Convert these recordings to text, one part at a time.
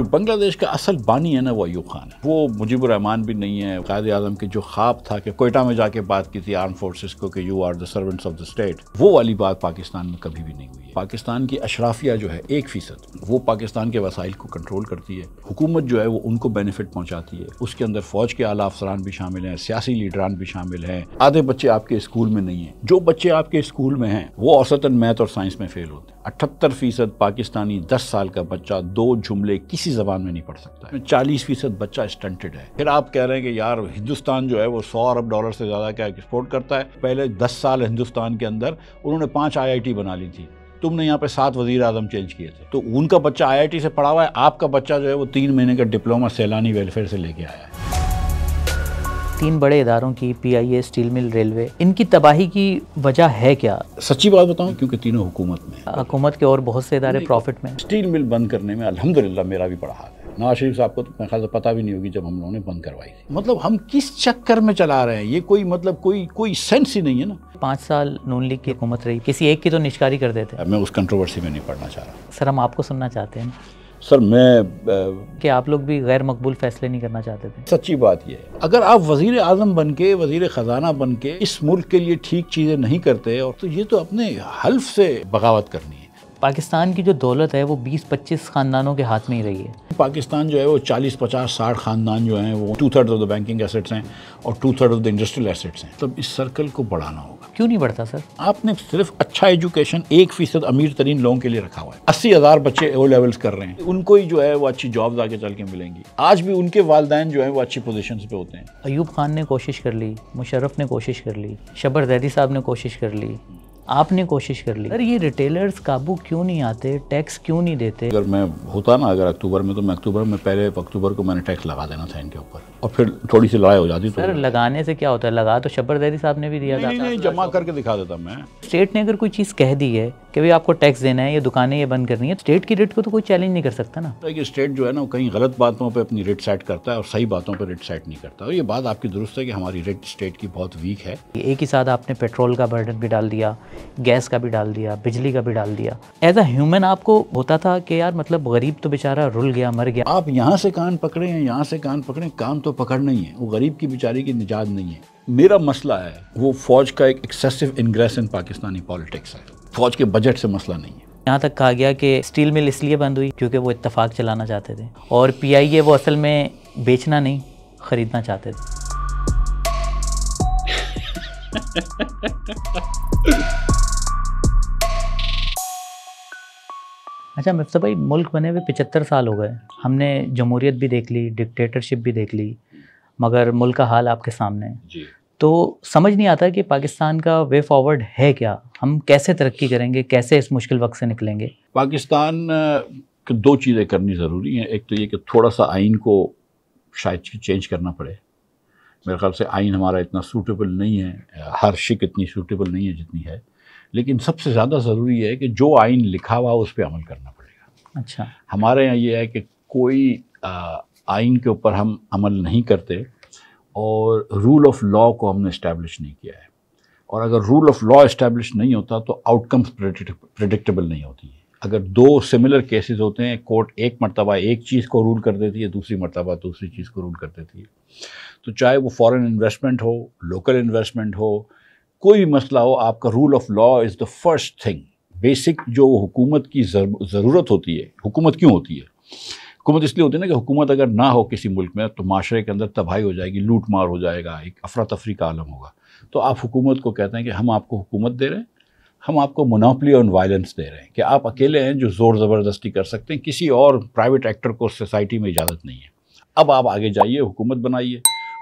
जो बांग्लादेश का असल बानी है ना वो अयूब खान है वो मुजीबरहमान रहमान भी नहीं है कायद आजम के जो ख्वाब था कि कोयटा में जाके बात की थी आर्म फोर्सेस को कि you are the servants of the state वो वाली बात पाकिस्तान में कभी भी नहीं हुई है पाकिस्तान की अशराफिया जो है एक फीसद वो पाकिस्तान के वसाइल को कंट्रोल करती है हुकूमत जो है वो उनको बेनिफिट पहुँचाती है उसके अंदर फौज के आला अफसरान भी शामिल हैं सियासी लीडरान भी शामिल हैं आधे बच्चे आपके स्कूल में नहीं है जो बच्चे आपके स्कूल में हैं वो औसतन मैथ और साइंस में फेल होते हैं अठहत्तर फीसद पाकिस्तानी दस साल का बच्चा दो जुमले किसी किसी जबान में नहीं पढ़ सकता चालीस फीसद बच्चा स्टंटेड है फिर आप कह रहे हैं कि यार हिंदुस्तान जो है वो सौ अरब डॉलर से ज़्यादा क्या एक्सपोर्ट करता है पहले दस साल हिंदुस्तान के अंदर उन्होंने पाँच आई बना ली थी तुमने यहाँ पे सात वजीर आजम चेंज किए थे तो उनका बच्चा आईआईटी से पढ़ा हुआ है आपका बच्चा जो है वो तीन महीने का डिप्लोमा सैलानी वेलफेयर से लेके आया है तीन बड़े इदारों की पीआईए स्टील मिल रेलवे इनकी तबाही की वजह है क्या सच्ची बात बताऊं क्योंकि तीनों हुकूमत में हुकूमत के और बहुत से इदारे प्रॉफिट में स्टील मिल बंद करने में अलहमदिल्ला मेरा भी बड़ा हाथ है नवाज शरीफ साहब को तो मेरे ख्याल से पता भी नहीं होगी जब हम लोगों ने बंद करवाई थी मतलब हम किस चक्कर में चला रहे हैं ये कोई मतलब कोई कोई सेंस ही नहीं है ना पाँच साल नून लीग की हुकूमत रही किसी एक की तो निष्कारी कर देते मैं उस कंट्रोवर्सी में नहीं पढ़ना चाह रहा सर हम आपको सुनना चाहते हैं सर मैं कि आप लोग भी गैर मकबूल फैसले नहीं करना चाहते थे सच्ची बात यह है अगर आप वजीर आजम बन के वजीर ख़जाना बन के इस मुल्क के लिए ठीक चीज़ें नहीं करते और तो ये तो अपने हल्फ से बगावत करनी है पाकिस्तान की जो दौलत है वो 20-25 खानदानों के हाथ में ही रही है पाकिस्तान जो है वो 40-50-60 खानदान जो हैं वो two third of the banking assets हैं और two third of the industrial assets हैं तब इस सर्कल को बढ़ाना होगा क्यों नहीं बढ़ता सर आपने सिर्फ अच्छा एजुकेशन एक फीसद अमीर तरीन लोगों के लिए रखा हुआ है अस्सी हज़ार बच्चे ओ लेवल्स कर रहे हैं उनको ही जो है वो अच्छी जॉब आगे चल के मिलेंगी आज भी उनके वालदेन जो है वो अच्छी पोजिशन पे होते हैं अयूब खान ने कोशिश कर ली मुशरफ ने कोशिश कर ली शबर जैदी साहब ने कोशिश कर ली आपने कोशिश कर ली अरे ये रिटेलर्स काबू क्यों नहीं आते टैक्स क्यों नहीं देते अगर मैं होता ना अगर अक्टूबर में तो मैं अक्टूबर में पहले अक्टूबर को मैंने टैक्स लगा देना था इनके ऊपर और फिर थोड़ी सी लड़ाई हो जाती तो- सर तो लगाने से क्या होता है लगा तो शबरदरी साहब ने भी दिया था जमा करके दिखा देता मैं स्टेट ने अगर कोई चीज़ कह दी है कि भाई आपको टैक्स देना है ये दुकानें ये बंद करनी है स्टेट तो की रेट को तो कोई चैलेंज नहीं कर सकता ना कि तो स्टेट जो है ना कहीं गलत बातों पर अपनी रेट सेट करता है और सही बातों पर रेट सेट नहीं करता और ये बात आपकी दुरुस्त है कि हमारी रेट स्टेट की बहुत वीक है एक ही साथ आपने पेट्रोल का बर्डन भी डाल दिया गैस का भी डाल दिया बिजली का भी डाल दिया एज अ ह्यूमन आपको होता था कि यार मतलब गरीब तो बेचारा रुल गया मर गया आप यहाँ से कान पकड़े हैं यहाँ से कान पकड़े काम तो पकड़ नहीं है वो गरीब की बेचारी की निजात नहीं है मेरा मसला है वो फौज का एक excessive ingress in Pakistani politics है फौज के बजट से मसला नहीं है यहाँ तक कहा गया कि स्टील मिल इसलिए बंद हुई क्योंकि वो इतफाक चलाना चाहते थे और पी वो असल में बेचना नहीं ख़रीदना चाहते थे अच्छा मिफ्ता भाई मुल्क बने हुए पिचहत्तर साल हो गए हमने जमहूरियत भी देख ली डिक्टेटरशिप भी देख ली मगर मुल्क का हाल आपके सामने तो समझ नहीं आता कि पाकिस्तान का वे फॉरवर्ड है क्या हम कैसे तरक्की करेंगे कैसे इस मुश्किल वक्त से निकलेंगे पाकिस्तान के दो चीज़ें करनी ज़रूरी हैं एक तो ये कि थोड़ा सा आइन को शायद चेंज करना पड़े मेरे ख्याल से आइन हमारा इतना सूटेबल नहीं है हर शिक इतनी सूटेबल नहीं है जितनी है लेकिन सबसे ज़्यादा ज़रूरी है कि जो आइन लिखा हुआ उस पर अमल करना पड़ेगा अच्छा हमारे यहाँ ये है कि कोई आइन के ऊपर हम अमल नहीं करते और रूल ऑफ लॉ को हमने इस्टेब्लिश नहीं किया है और अगर रूल ऑफ लॉ इस्टेब्लिश नहीं होता तो आउटकम्स प्रडिक्टेबल नहीं होती है अगर दो सिमिलर केसेस होते हैं कोर्ट एक मरतबा एक चीज़ को रूल कर देती है दूसरी मरतबा दूसरी चीज़ को रूल कर देती है तो चाहे वो फॉरेन इन्वेस्टमेंट हो लोकल इन्वेस्टमेंट हो कोई भी मसला हो आपका rule of law is the first thing basic जो हुकूमत की ज़रूरत होती है हुकूमत क्यों होती है हुकूमत इसलिए होती है ना कि हुकूमत अगर ना हो किसी मुल्क में तो माशरे के अंदर तबाही हो जाएगी लूट मार हो जाएगा एक अफरा तफरी का आलम होगा तो आप हुकूमत को कहते हैं कि हम आपको हुकूमत दे रहे हैं हम आपको मोनोपली ऑन वायलेंस दे रहे हैं कि आप अकेले हैं जो ज़ोर ज़बरदस्ती कर सकते हैं किसी और प्राइवेट एक्टर को सोसाइटी में इजाज़त नहीं है अब आप आगे जाइए हुकूमत बनाइए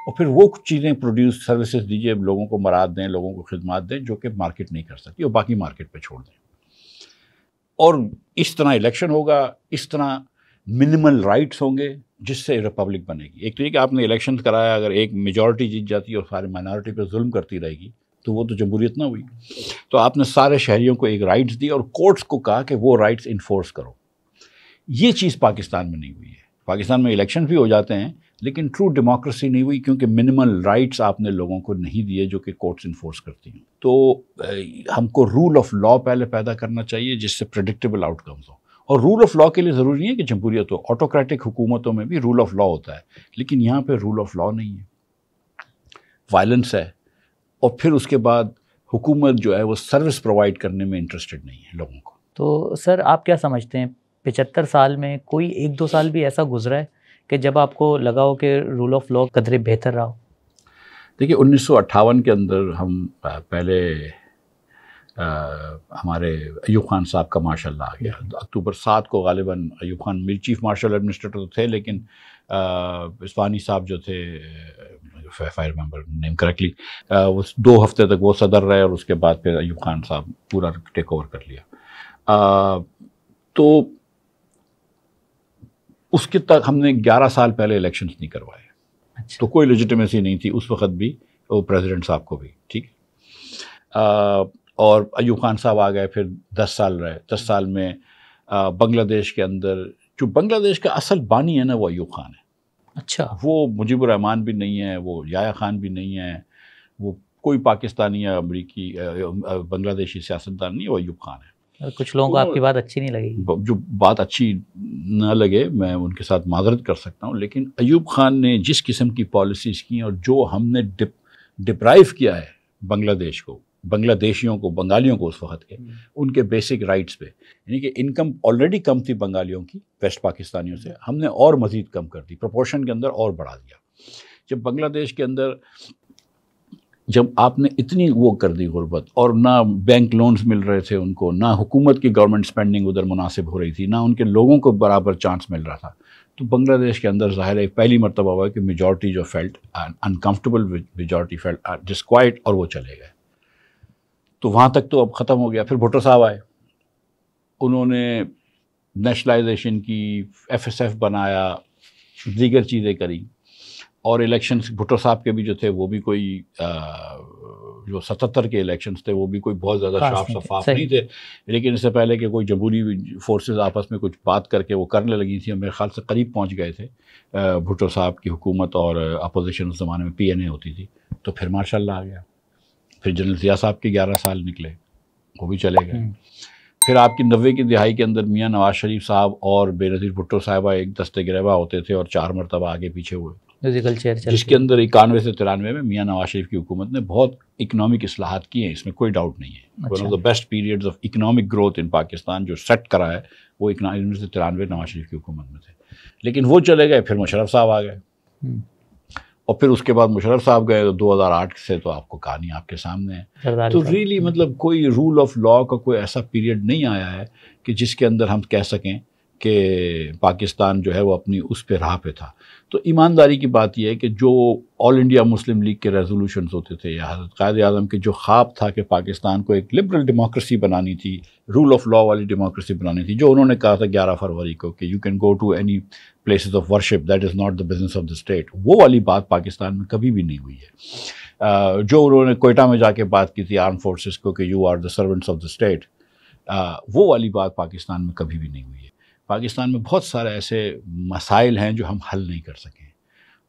और फिर वो कुछ चीज़ें प्रोड्यूस सर्विसेज दीजिए लोगों को मराद दें लोगों को खदमात दें जो कि मार्केट नहीं कर सकती और बाकी मार्केट पर छोड़ दें और इस तरह इलेक्शन होगा इस तरह मिनिमल राइट्स होंगे जिससे रिपब्लिक बनेगी एक तो ये कि आपने इलेक्शन कराया अगर एक मेजॉरिटी जीत जाती है और सारी माइनॉरिटी पर जुल्म करती रहेगी तो वो तो जमहूरियत ना हुई तो आपने सारे शहरीों को एक राइट्स दी और कोर्ट्स को कहा कि वो राइट्स इन्फोर्स करो ये चीज़ पाकिस्तान में नहीं हुई है पाकिस्तान में इलेक्शन भी हो जाते हैं लेकिन ट्रू डेमोक्रेसी नहीं हुई क्योंकि मिनिमल राइट्स आपने लोगों को नहीं दिए जो कि कोर्ट्स इन्फोर्स करती हैं तो हमको रूल ऑफ लॉ पहले पैदा करना चाहिए जिससे प्रडिक्टेबल आउटकम्स हो और रूल ऑफ लॉ के लिए ज़रूरी है कि जमहूरियत हो ऑटोक्रेटिक हुकूमतों में भी रूल ऑफ लॉ होता है लेकिन यहाँ पर रूल ऑफ लॉ नहीं है वायलेंस है और फिर उसके बाद हुकूमत जो है वो सर्विस प्रोवाइड करने में इंटरेस्टेड नहीं है लोगों को तो सर आप क्या समझते हैं पचहत्तर साल में कोई एक दो साल भी ऐसा गुजरा है कि जब आपको लगा हो कि रूल ऑफ लॉ कदरे बेहतर रहा हो देखिए उन्नीस के अंदर हम पहले हमारे अयूब खान साहब का मार्शल आ गया हम्म। अक्टूबर सात को गालिबा अयूब खान मेरे चीफ मार्शल एडमिनिस्ट्रेटर तो थे लेकिन इस्पानी साहब जो थे फायर आई नेम करेक्टली वो दो हफ्ते तक वो सदर रहे और उसके बाद फिर अयूब खान साहब पूरा टेक ओवर कर लिया आ, तो उसके तक हमने 11 साल पहले इलेक्शंस नहीं करवाए अच्छा। तो कोई लेजिटिमेसी नहीं थी उस वक्त भी वो प्रेसिडेंट साहब को भी ठीक और अयूब खान साहब आ गए फिर दस साल रहे दस साल में बांग्लादेश के अंदर जो बांग्लादेश का असल बानी है ना वो अयूब खान है अच्छा वो मुजीबरहमान भी नहीं है वो याया खान भी नहीं है वो कोई पाकिस्तानी या अमरीकी बांग्लादेशी सियासतदान नहीं है वो अयूब खान है कुछ लोगों को तो आपकी बात अच्छी नहीं लगी जो बात अच्छी ना लगे मैं उनके साथ माजरत कर सकता हूँ लेकिन अयूब खान ने जिस किस्म की पॉलिसीज़ की और जो हमने डिप डिप्राइव किया है बांग्लादेश को बांग्लादेशियों को बंगालियों को उस वक्त के हम्म। उनके बेसिक राइट्स पे यानी कि इनकम ऑलरेडी कम थी बंगालियों की वेस्ट पाकिस्तानियों से हम्म। हमने और मज़ीद कम कर दी प्रोपोर्शन के अंदर और बढ़ा दिया जब बांग्लादेश के अंदर जब आपने इतनी वो कर दी गुर्बत और ना बैंक लोन्स मिल रहे थे उनको ना हुकूमत की गवर्नमेंट स्पेंडिंग उधर मुनासिब हो रही थी ना उनके लोगों को बराबर चांस मिल रहा था तो बांग्लादेश के अंदर ज़ाहिर है पहली मरतबा हुआ कि मेजॉरिटी जो felt uncomfortable majority felt disquiet और वो चले गए तो वहाँ तक तो अब ख़त्म हो गया फिर भुट्टो साहब आए उन्होंने नेशनलाइजेशन की एफएसएफ बनाया दीगर चीज़ें करी और इलेक्शन भुट्टो साहब के भी जो थे वो भी कोई आ, जो सतहत्तर के इलेक्शन थे वो भी कोई बहुत ज़्यादा साफ शफाफ नहीं थे लेकिन इससे पहले कि कोई जमहूरी फोर्सेस आपस में कुछ बात करके वो करने लगी थी मेरे ख्याल से करीब पहुंच गए थे भुट्टो साहब की हुकूमत और अपोजिशन उस ज़माने में पीएनए होती थी तो फिर माशाल्लाह आ गया फिर जनरल जिया साहब के ग्यारह साल निकले वो भी चले गए हम्म। फिर आपकी नब्बे की दिहाई के अंदर मियाँ नवाज शरीफ साहब और बेनज़ीर भुट्टो साहबा एक दस्ते गिरवा होते थे और चार मरतबा आगे पीछे हुए जिसके अंदर इक्यानवे से तिरानवे में मियाँ नवाज शरीफ की हुकूमत ने बहुत इकनॉमिक असलाहत की हैं इसमें कोई डाउट नहीं है one of the best periods of economic growth in Pakistan जो सेट करा है वो इकनॉमी से तिरानवे नवाज शरीफ की हुकूमत में थे लेकिन वो चले गए फिर मुशरफ साहब आ गए हम्म। और फिर उसके बाद मुशरफ साहब गए तो 2008 से तो आपको कहानी आपके सामने है तो रियली मतलब कोई रूल ऑफ लॉ का कोई ऐसा पीरियड नहीं आया है कि जिसके अंदर हम कह सकें कि पाकिस्तान जो है वो अपनी उस पर राह पे था तो ईमानदारी की बात यह है कि जो ऑल इंडिया मुस्लिम लीग के रेजोल्यूशन होते थे या हजरत कायद अजम के जो ख्वाब था कि पाकिस्तान को एक लिबरल डेमोक्रेसी बनानी थी रूल ऑफ लॉ वाली डेमोक्रेसी बनानी थी जो उन्होंने कहा था ग्यारह फरवरी को कि you can go to any place of worship that is not the business of the state वो वाली बात पाकिस्तान में कभी भी नहीं हुई है जो उन्होंने कोयटा में जाके बात की थी आर्म फोर्सेस को कि you are the servants of the state वो वाली बात पाकिस्तान में कभी भी नहीं हुई है पाकिस्तान में बहुत सारे ऐसे मसाइल हैं जो हम हल नहीं कर सके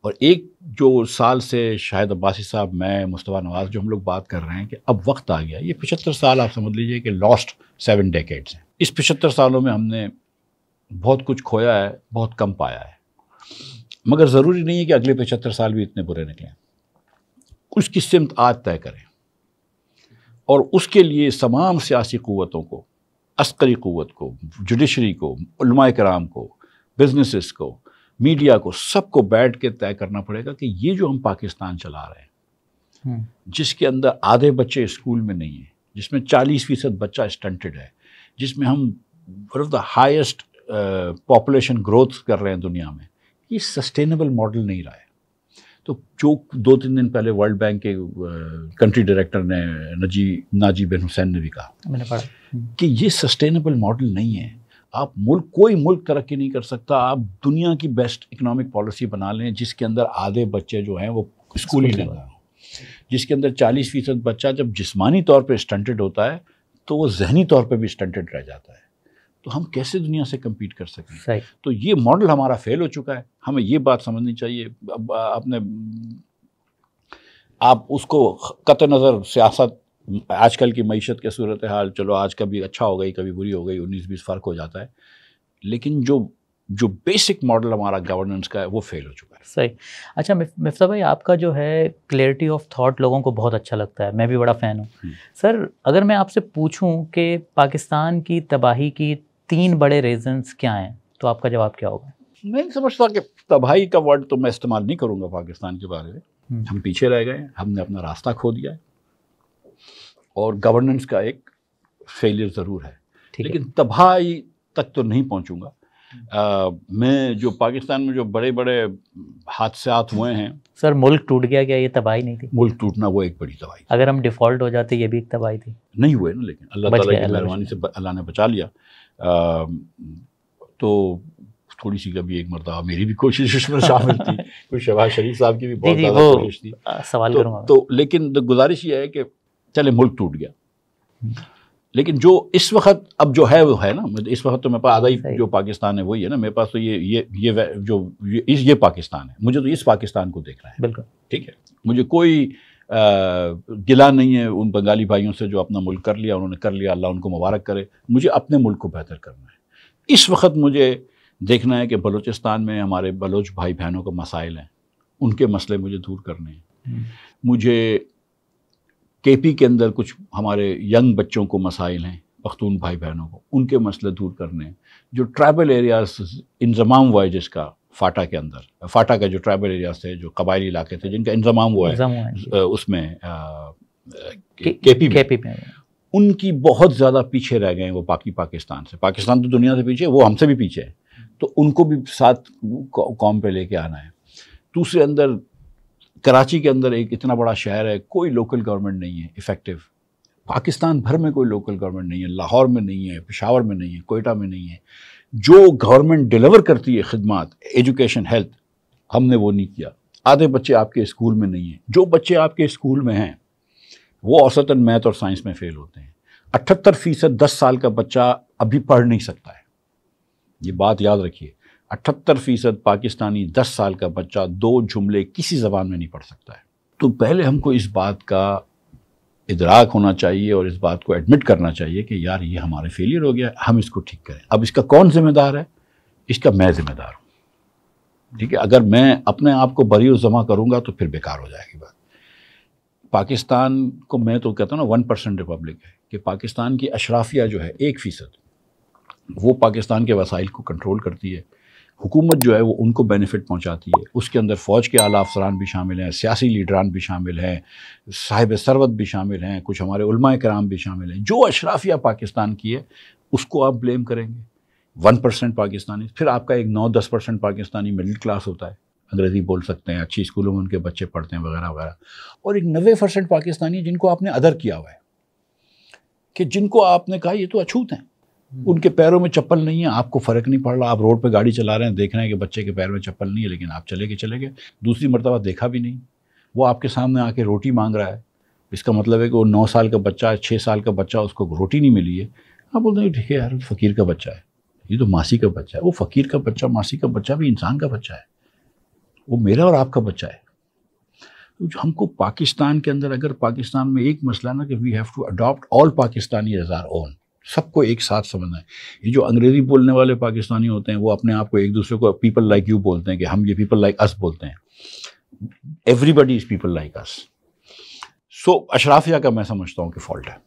और एक जो साल से शाहिद अब्बासी साहब मैं मुस्तफ़ा नवाज़ जो हम लोग बात कर रहे हैं कि अब वक्त आ गया ये पचहत्तर साल आप समझ लीजिए कि लॉस्ट सेवन डेकेड्स हैं इस पचहत्तर सालों में हमने बहुत कुछ खोया है बहुत कम पाया है मगर ज़रूरी नहीं है कि अगले पचहत्तर साल भी इतने बुरे निकलें उसकी सिमत आज तय करें और उसके लिए तमाम सियासी क़वतों को अस्करी क़वत को जुडिशरी को कराम को बिजनेसेस को मीडिया को सबको बैठ के तय करना पड़ेगा कि ये जो हम पाकिस्तान चला रहे हैं हम्म। जिसके अंदर आधे बच्चे स्कूल में नहीं हैं जिसमें चालीस फीसद बच्चा स्टंटेड है जिसमें हम one of the highest population growth कर रहे हैं दुनिया में ये सस्टेनेबल मॉडल नहीं रहा है तो जो दो तीन दिन पहले वर्ल्ड बैंक के कंट्री डायरेक्टर ने नजी नाजी बिन हुसैन ने भी कहा मैंने हम्म। कि ये सस्टेनेबल मॉडल नहीं है आप मुल्क कोई मुल्क तरक्की नहीं कर सकता आप दुनिया की बेस्ट इकोनॉमिक पॉलिसी बना लें जिसके अंदर आधे बच्चे जो हैं वो स्कूल ही नहीं जिसके अंदर 40 फीसद बच्चा जब जिसमानी तौर पर स्टंटेड होता है तो वो जहनी तौर पर भी स्टंटेड रह जाता है तो हम कैसे दुनिया से कम्पीट कर सकें तो ये मॉडल हमारा फेल हो चुका है हमें ये बात समझनी चाहिए अपने आप उसको कत नज़र सियासत आजकल की मीशत के सूरत हाल चलो आज कभी अच्छा हो गई कभी बुरी हो गई उन्नीस बीस फ़र्क हो जाता है लेकिन जो जो बेसिक मॉडल हमारा गवर्नेंस का है वो फेल हो चुका है सही अच्छा मिफ्ता भाई आपका जो है क्लैरिटी ऑफ थॉट लोगों को बहुत अच्छा लगता है मैं भी बड़ा फ़ैन हूँ हम्म। सर अगर मैं आपसे पूछूं कि पाकिस्तान की तबाही की तीन बड़े रीजंस क्या हैं तो आपका जवाब क्या होगा नहीं समझता कि तबाही का वर्ड तो मैं इस्तेमाल नहीं करूंगा पाकिस्तान के बारे में हम्म। हम पीछे रह गए हमने अपना रास्ता खो दिया है और गवर्नेंस का एक फेलियर ज़रूर है लेकिन तबाही तक तो नहीं पहुंचूंगा आ, हम्म। मैं जो पाकिस्तान में जो बड़े बड़े हादसात हुए हैं सर मुल्क टूट गया क्या ये तबाही नहीं थी मुल्क टूटना वो एक बड़ी तबाही अगर हम डिफ़ॉल्ट हो जाते ये भी एक तबाही थी नहीं हुए ना लेकिन अल्लाह ताला की मेहरबानी से अल्लाह ने बचा लिया तो थोड़ी सी कभी एक मरतबा मेरी भी कोशिश उसमें शामिल थी कुछ शहबाज शरीफ साहब की भी बहुत ज़्यादा कोशिश थी सवाल तो, तो लेकिन गुजारिश ये है कि चले मुल्क टूट गया हम्म। लेकिन जो इस वक्त अब जो है वो है ना इस वक्त तो मेरे पास आधा ही जो पाकिस्तान है वही है ना मेरे पास तो ये ये ये जो ये, ये पाकिस्तान है मुझे तो इस पाकिस्तान को देखना है बिल्कुल ठीक है मुझे कोई गिला नहीं है उन बंगाली भाइयों से जो अपना मुल्क कर लिया उन्होंने कर लिया अल्लाह उनको मुबारक करे मुझे अपने मुल्क को बेहतर करना है इस वक्त मुझे देखना है कि बलूचिस्तान में हमारे बलोच भाई बहनों के मसाइल हैं उनके मसले मुझे दूर करने हैं हम्म। मुझे के पी के अंदर कुछ हमारे यंग बच्चों को मसाइल हैं पख्तून भाई बहनों को उनके मसले दूर करने हैं जो ट्राइबल एरियाज इंजमाम हुआ है जिसका फाटा के अंदर फाटा का जो ट्राइबल एरियाज थे जो कबायली इलाके थे जिनका इंजमाम हुआ है उसमें के पी में, में उनकी बहुत ज़्यादा पीछे रह गए वो बाकी पाकिस्तान से पाकिस्तान तो दुनिया से पीछे वो हमसे भी पीछे है तो उनको भी साथ कॉम पे लेके आना है दूसरे अंदर कराची के अंदर एक इतना बड़ा शहर है कोई लोकल गवर्नमेंट नहीं है इफ़ेक्टिव पाकिस्तान भर में कोई लोकल गवर्नमेंट नहीं है लाहौर में नहीं है पिशावर में नहीं है कोयटा में नहीं है जो गवर्नमेंट डिलीवर करती है खदमात एजुकेशन हेल्थ हमने वो नहीं किया आधे बच्चे आपके स्कूल में नहीं हैं जो बच्चे आपके स्कूल में हैं वो औसतन मैथ और साइंस में फ़ेल होते हैं अठहत्तर फ़ीसद दस साल का बच्चा अभी पढ़ नहीं सकता है ये बात याद रखिए अठहत्तर फ़ीसद पाकिस्तानी दस साल का बच्चा दो जुमले किसी ज़बान में नहीं पढ़ सकता है तो पहले हमको इस बात का इदराक होना चाहिए और इस बात को एडमिट करना चाहिए कि यार ये हमारे फेलियर हो गया हम इसको ठीक करें अब इसका कौन जिम्मेदार है इसका मैं जिम्मेदार हूँ ठीक है अगर मैं अपने आप को बरी जमा करूँगा तो फिर बेकार हो जाएगी बात पाकिस्तान को मैं तो कहता हूँ ना वन परसेंट रिपब्लिक है कि पाकिस्तान की अशराफिया जो है एक फ़ीसद वो पाकिस्तान के वसाइल को कंट्रोल करती है हुकूमत जो है वो उनको बेनिफिट पहुंचाती है उसके अंदर फ़ौज के आला अफसरान भी शामिल हैं सियासी लीडरान भी शामिल हैं साहिब सरवत भी शामिल हैं कुछ हमारे कराम भी शामिल हैं जो अशराफिया पाकिस्तान की है उसको आप ब्लेम करेंगे वन परसेंट पाकिस्तानी फिर आपका एक नौ दस परसेंट पाकिस्तानी मिडिल क्लास होता है अंग्रेज़ी बोल सकते हैं अच्छी स्कूलों में उनके बच्चे पढ़ते हैं वगैरह वगैरह और एक नबे परसेंट पाकिस्तानी जिनको आपने अदर किया हुआ है कि जिनको आपने कहा ये तो अछूत हैं हम्म। उनके पैरों में चप्पल नहीं है आपको फ़र्क नहीं पड़ रहा आप रोड पे गाड़ी चला रहे हैं देख रहे हैं कि बच्चे के पैर में चप्पल नहीं है लेकिन आप चले गए चले गए दूसरी मरतबा देखा भी नहीं वो आपके सामने आके रोटी मांग रहा है इसका मतलब है कि वो नौ साल का बच्चा है छः साल का बच्चा उसको रोटी नहीं मिली है आप बोलते हैं ठीक है यार फ़कीर का बच्चा है ये तो मासी का बच्चा है वो फ़कीर का बच्चा मासी का बच्चा भी इंसान का बच्चा है वो मेरा और आपका बच्चा है तो हमको पाकिस्तान के अंदर अगर पाकिस्तान में एक मसला ना कि we have to adopt all Pakistani as our own सबको एक साथ समझना है ये जो अंग्रेजी बोलने वाले पाकिस्तानी होते हैं वो अपने आप को एक दूसरे को पीपल लाइक यू बोलते हैं कि हम ये पीपल लाइक अस बोलते हैं everybody is people like us so अशराफिया का मैं समझता हूँ कि फॉल्ट है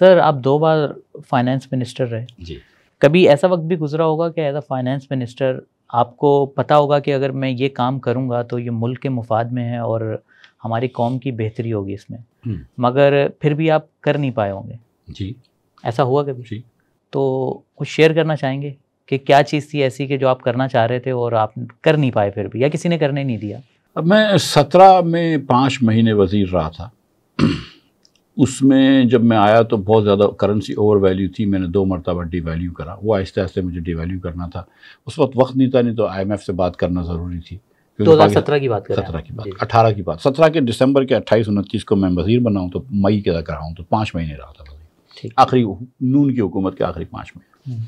सर आप दो बार फाइनेंस मिनिस्टर रहे जी कभी ऐसा वक्त भी गुजरा होगा कि एज अ फाइनेंस मिनिस्टर आपको पता होगा कि अगर मैं ये काम करूँगा तो ये मुल्क के मुफाद में है और हमारी कौम की बेहतरी होगी इसमें हम्म। मगर फिर भी आप कर नहीं पाए होंगे जी ऐसा हुआ कभी जी तो कुछ शेयर करना चाहेंगे कि क्या चीज़ थी ऐसी कि जो आप करना चाह रहे थे और आप कर नहीं पाए फिर भी या किसी ने करने नहीं दिया अब मैं सत्रह में पाँच महीने वजीर रहा था उसमें जब मैं आया तो बहुत ज़्यादा करेंसी ओवर वैल्यू थी मैंने दो मरतबा डी वैल्यू करा वो आहिस्ते आहिस्ते मुझे डी वैल्यू करना था उस वक्त वक्त नहीं था नहीं तो आई से बात करना ज़रूरी थी दो हज़ार सत्रह की बात सत्रह की बात अठारह की बात सत्रह के दिसंबर के अट्ठाईस उनतीस को मैं वजीर बनाऊँ तो मई के तक रहा हूँ तो पाँच महीने रहा था आखिरी नून की हुकूमत के आखिरी पाँच महीने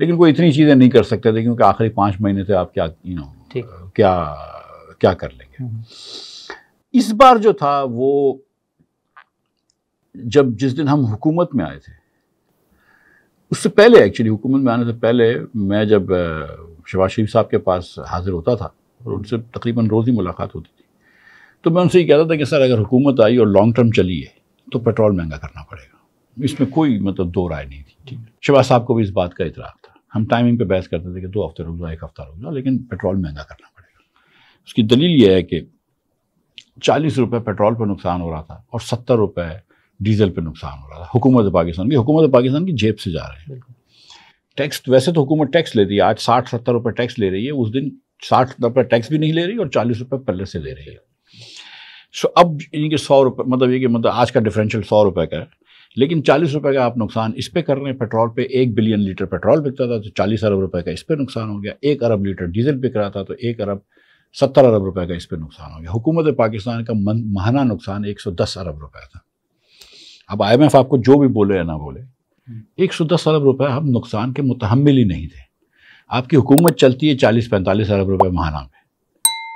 लेकिन कोई इतनी चीज़ें नहीं कर सकते थे क्योंकि आखिरी पाँच महीने से आप क्या यू नो क्या क्या कर लेंगे हम्म। इस बार जो था वो जब जिस दिन हम हुकूमत में आए थे उससे पहले एक्चुअली हुकूमत में आने से पहले मैं जब शबाज शरीफ साहब के पास हाजिर होता था और उनसे तकरीबन रोज़ ही मुलाकात होती थी तो मैं उनसे ये कहता था कि सर अगर हुकूमत आई और लॉन्ग टर्म चली है तो पेट्रोल महंगा करना पड़ेगा इसमें कोई मतलब दो राय नहीं थी ठीक है शिवा साहब को भी इस बात का इतराक था हम टाइमिंग पे बहस करते थे कि दो हफ्ते रुक जाओ एक हफ्ता रुक जाओ लेकिन पेट्रोल महंगा करना पड़ेगा उसकी दलील यह है कि चालीस रुपये पेट्रोल पर नुकसान हो रहा था और सत्तर रुपये डीजल पर नुकसान हो रहा था हुकूमत पाकिस्तान की हुकूमत पाकिस्तान की जेब से जा रहे हैं टैक्स वैसे तो हुकूमत टैक्स लेती है आज साठ सत्तर रुपये टैक्स ले रही है उस दिन साठ रुपये टैक्स भी नहीं ले रही और चालीस रुपये पल्ले से ले रही है सो अब इनके सौ रुपये मतलब ये कि मतलब आज का डिफरेंशियल सौ रुपये का है लेकिन चालीस रुपये का आप नुकसान इस पर कर रहे हैं पेट्रोल पे एक बिलियन लीटर पेट्रोल बिकता था तो चालीस अरब रुपये का इस पर नुकसान हो गया एक अरब लीटर डीजल बिक रहा था तो एक अरब सत्तर अरब रुपये का इस पर नुकसान हो गया हुकूमत पाकिस्तान का महाना नुकसान एक सौ दस अरब रुपये था अब आई एम एफ आपको जो भी बोले या ना बोले हम्म। एक सौ दस अरब रुपये हम नुकसान के मुतहमल ही नहीं थे आपकी हुकूमत चलती है चालीस पैंतालीस अरब रुपये महाना में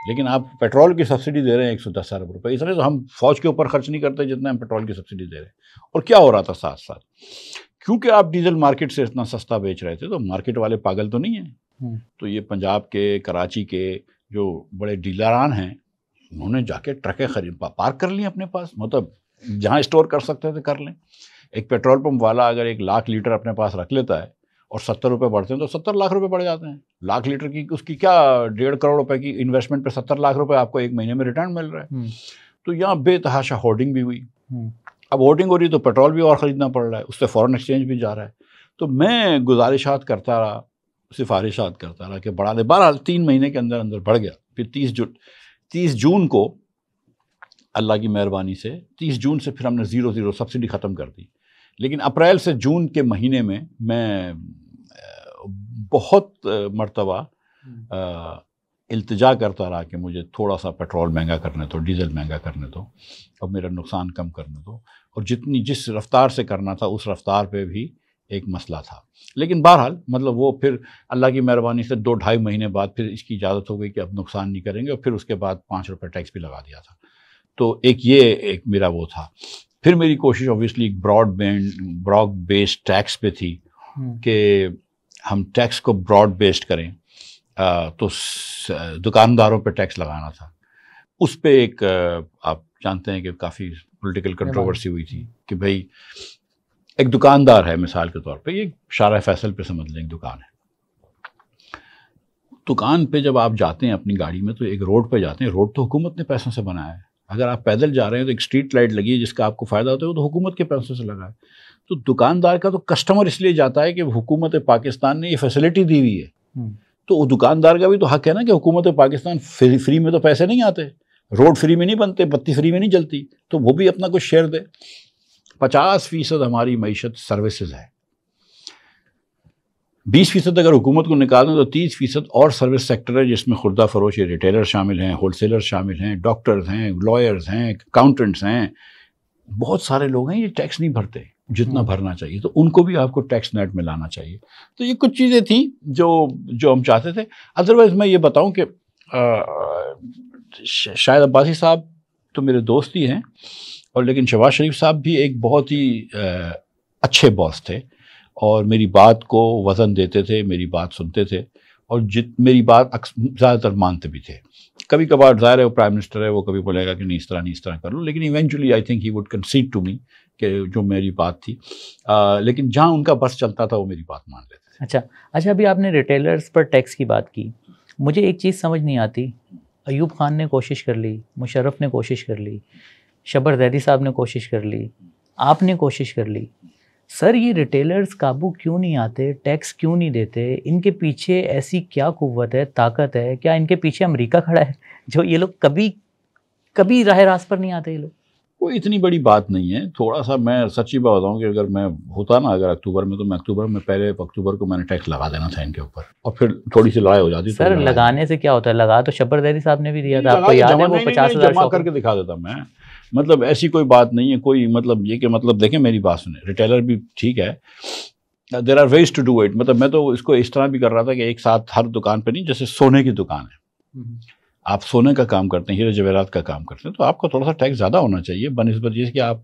लेकिन आप पेट्रोल की सब्सिडी दे रहे हैं एक सौ दस अरब रुपये इसलिए तो हम फौज के ऊपर खर्च नहीं करते जितना हम पेट्रोल की सब्सिडी दे रहे हैं और क्या हो रहा था साथ साथ क्योंकि आप डीजल मार्केट से इतना सस्ता बेच रहे थे तो मार्केट वाले पागल तो नहीं हैं हम्म। तो ये पंजाब के कराची के जो बड़े डीलरान हैं उन्होंने जाके ट्रकें खरीद पार्क कर ली अपने पास मतलब जहाँ स्टोर कर सकते थे कर लें एक पेट्रोल पंप वाला अगर एक लाख लीटर अपने पास रख लेता है और सत्तर रुपये बढ़ते हैं तो सत्तर लाख रुपये बढ़ जाते हैं लाख लीटर की उसकी क्या डेढ़ करोड़ रुपए की इन्वेस्टमेंट पे सत्तर लाख रुपए आपको एक महीने में रिटर्न मिल रहा है हम्म। तो यहाँ बेतहाशा होर्डिंग भी हुई हम्म। अब होर्डिंग हो रही तो पेट्रोल भी और ख़रीदना पड़ रहा है उससे फ़ॉरन एक्सचेंज भी जा रहा है तो मैं गुजारिशात करता रहा सिफारिशात करता रहा कि बढ़ा दे बहरहाल तीन महीने के अंदर अंदर बढ़ गया फिर तीस जून तीस जून को अल्लाह की मेहरबानी से तीस जून से फिर हमने ज़ीरो ज़ीरो सब्सिडी ख़त्म कर दी लेकिन अप्रैल से जून के महीने में मैं बहुत मरतबा हम्म। इल्तजा करता रहा कि मुझे थोड़ा सा पेट्रोल महंगा करने दो डीजल महंगा करने दो और मेरा नुकसान कम करने दो और जितनी जिस रफ़्तार से करना था उस रफ़्तार पे भी एक मसला था लेकिन बहरहाल मतलब वो फिर अल्लाह की मेहरबानी से दो ढाई महीने बाद फिर इसकी इजाज़त हो गई कि अब नुकसान नहीं करेंगे और फिर उसके बाद पाँच रुपये टैक्स भी लगा दिया था तो एक ये एक मेरा वो था फिर मेरी कोशिश obviously broadband broad based tax पे थी हम्म। कि हम टैक्स को ब्रॉड बेस्ड करें तो दुकानदारों पे टैक्स लगाना था उस पर एक आप जानते हैं कि काफ़ी पॉलिटिकल कंट्रोवर्सी हुई थी कि भाई एक दुकानदार है मिसाल के तौर पे ये शारा फैसल पे समझ लें दुकान है दुकान पे जब आप जाते हैं अपनी गाड़ी में तो एक रोड पे जाते हैं रोड तो हुकूमत ने पैसों से बनाया है अगर आप पैदल जा रहे हैं तो एक स्ट्रीट लाइट लगी है जिसका आपको फ़ायदा होता है वो तो हुकूमत के पैसों से लगा है तो दुकानदार का तो कस्टमर इसलिए जाता है कि हुकूमत पाकिस्तान ने ये फैसिलिटी दी हुई है हम्म। तो दुकानदार का भी तो हक है ना कि हुकूमत पाकिस्तान फ्री, फ्री में तो पैसे नहीं आते रोड फ्री में नहीं बनते बत्ती फ्री में नहीं जलती तो वो भी अपना कुछ शेयर दे पचास फीसद हमारी मीशत सर्विसेज है बीस फीसद अगर हुकूमत को निकाल दें तो तीस फीसद और सर्विस सेक्टर है जिसमें खुर्दा फरोश रिटेलर शामिल हैं होल सेलर शामिल हैं डॉक्टर्स हैं लॉयर्स हैं अकाउंटेंट्स हैं बहुत सारे लोग हैं ये टैक्स नहीं भरते जितना हम्म। भरना चाहिए तो उनको भी आपको टैक्स नेट में लाना चाहिए तो ये कुछ चीज़ें थी जो जो हम चाहते थे अदरवाइज़ मैं ये बताऊँ कि शायद अब्बासी साहब तो मेरे दोस्त ही हैं और लेकिन शबाज शरीफ साहब भी एक बहुत ही आ, अच्छे बॉस थे और मेरी बात को वज़न देते थे मेरी बात सुनते थे और जित मेरी बात ज़्यादातर मानते भी थे कभी कभार जाहिर है वो प्राइम मिनिस्टर है वो कभी बोलेगा कि नहीं इस तरह नहीं इस तरह कर लो लेकिन eventually I think he would concede to me कि जो मेरी बात थी आ, लेकिन जहाँ उनका बस चलता था वो मेरी बात मान लेते थे अच्छा अच्छा अभी आपने रिटेलर्स पर टैक्स की बात की मुझे एक चीज़ समझ नहीं आती अयूब खान ने कोशिश कर ली मुशरफ ने कोशिश कर ली शबर दैदी साहब ने कोशिश कर ली आपने कोशिश कर ली सर ये रिटेलर्स काबू क्यों नहीं आते टैक्स क्यों नहीं देते इनके पीछे ऐसी क्या कुत है ताकत है क्या इनके पीछे अमेरिका खड़ा है जो ये लोग कभी कभी राह रास्त पर नहीं आते ये लोग कोई इतनी बड़ी बात नहीं है थोड़ा सा मैं सच्ची बात बताऊँ कि अगर मैं होता ना अगर अक्टूबर में तो मैं अक्टूबर में पहले अक्टूबर को मैंने टैक्स लगा देना था इनके ऊपर और फिर थोड़ी सी लड़ाई हो जाती सर तो लगाने से क्या होता है लगा तो शबरदारी साहब ने भी दिया था आपको तो याद है वो पचास हज़ार करके दिखा देता मैं मतलब ऐसी कोई बात नहीं है कोई मतलब ये कि मतलब देखें मेरी बात सुने रिटेलर भी ठीक है there are ways to do it मतलब मैं तो इसको इस तरह भी कर रहा था कि एक साथ हर दुकान पर नहीं जैसे सोने की दुकान है हम्म। आप सोने का काम करते हैं हीरे जवेरात का काम करते हैं तो आपका थोड़ा सा टैक्स ज़्यादा होना चाहिए बनस्बत ये कि आप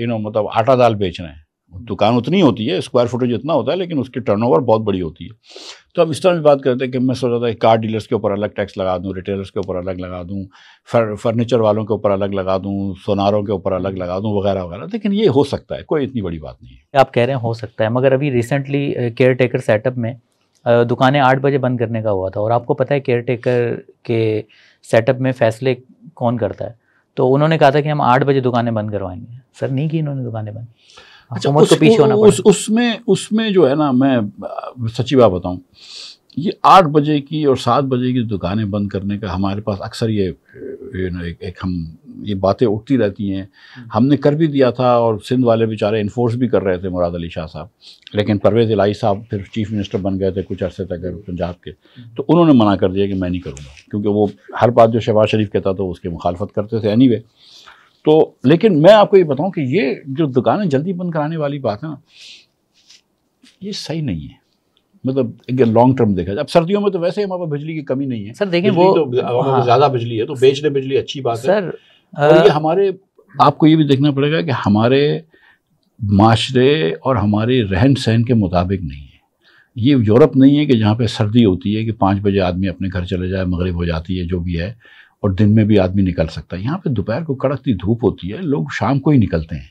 यू नो मतलब आटा दाल बेच रहे हैं दुकान उतनी होती है स्क्वायर फुटेज इतना होता है लेकिन उसकी टर्नओवर बहुत बड़ी होती है तो अब इस तरह भी बात करते हैं कि मैं सोचा था कार डीलर्स के ऊपर अलग टैक्स लगा दूँ रिटेलर्स के ऊपर अलग लगा दूँ फर्नीचर वालों के ऊपर अलग लगा दूँ सोनारों के ऊपर अलग लगा दूँ वगैरह वगैरह लेकिन ये हो सकता है कोई इतनी बड़ी बात नहीं है आप कह रहे हैं हो सकता है मगर अभी रिसेंटली केयर टेकर सेटअप में दुकानें आठ बजे बंद करने का हुआ था और आपको पता है केयर टेकर के सेटअप में फैसले कौन करता है तो उन्होंने कहा था कि हम आठ बजे दुकानें बंद करवाएंगे सर नहीं की इन्होंने दुकानें बंद अच्छा उस, पीछे होना उस उसमें उसमें जो है ना मैं सच्ची बात बताऊँ ये आठ बजे की और सात बजे की दुकानें बंद करने का हमारे पास अक्सर ये यू नो एक, एक हम ये बातें उठती रहती हैं हम्म। हमने कर भी दिया था और सिंध वाले बेचारे इन्फोर्स भी कर रहे थे मुराद अली शाह साहब लेकिन परवेज़ इलाही साहब फिर चीफ मिनिस्टर बन गए थे कुछ अरसे तक पंजाब के हम्म। तो उन्होंने मना कर दिया कि मैं नहीं करूँगा क्योंकि वो हर बात जो शहबाज शरीफ कहता था वो उसकी मुखालफत करते थे एनी anyway, तो लेकिन मैं आपको ये बताऊं कि ये जो दुकानें जल्दी बंद कराने वाली बात है ना ये सही नहीं है मतलब एक लॉन्ग टर्म देखा जाए अब सर्दियों में तो वैसे ही हमारे पास बिजली की कमी नहीं है सर देखिए वो तो हाँ। ज़्यादा बिजली है तो बेचने बिजली अच्छी बात सर, है सर ये हमारे आपको ये भी देखना पड़ेगा कि हमारे माशरे और हमारे रहन सहन के मुताबिक नहीं है ये यूरोप नहीं है कि जहाँ पे सर्दी होती है कि पाँच बजे आदमी अपने घर चले जाए मगरब हो जाती है जो भी है और दिन में भी आदमी निकल सकता है यहाँ पे दोपहर को कड़कती धूप होती है लोग शाम को ही निकलते हैं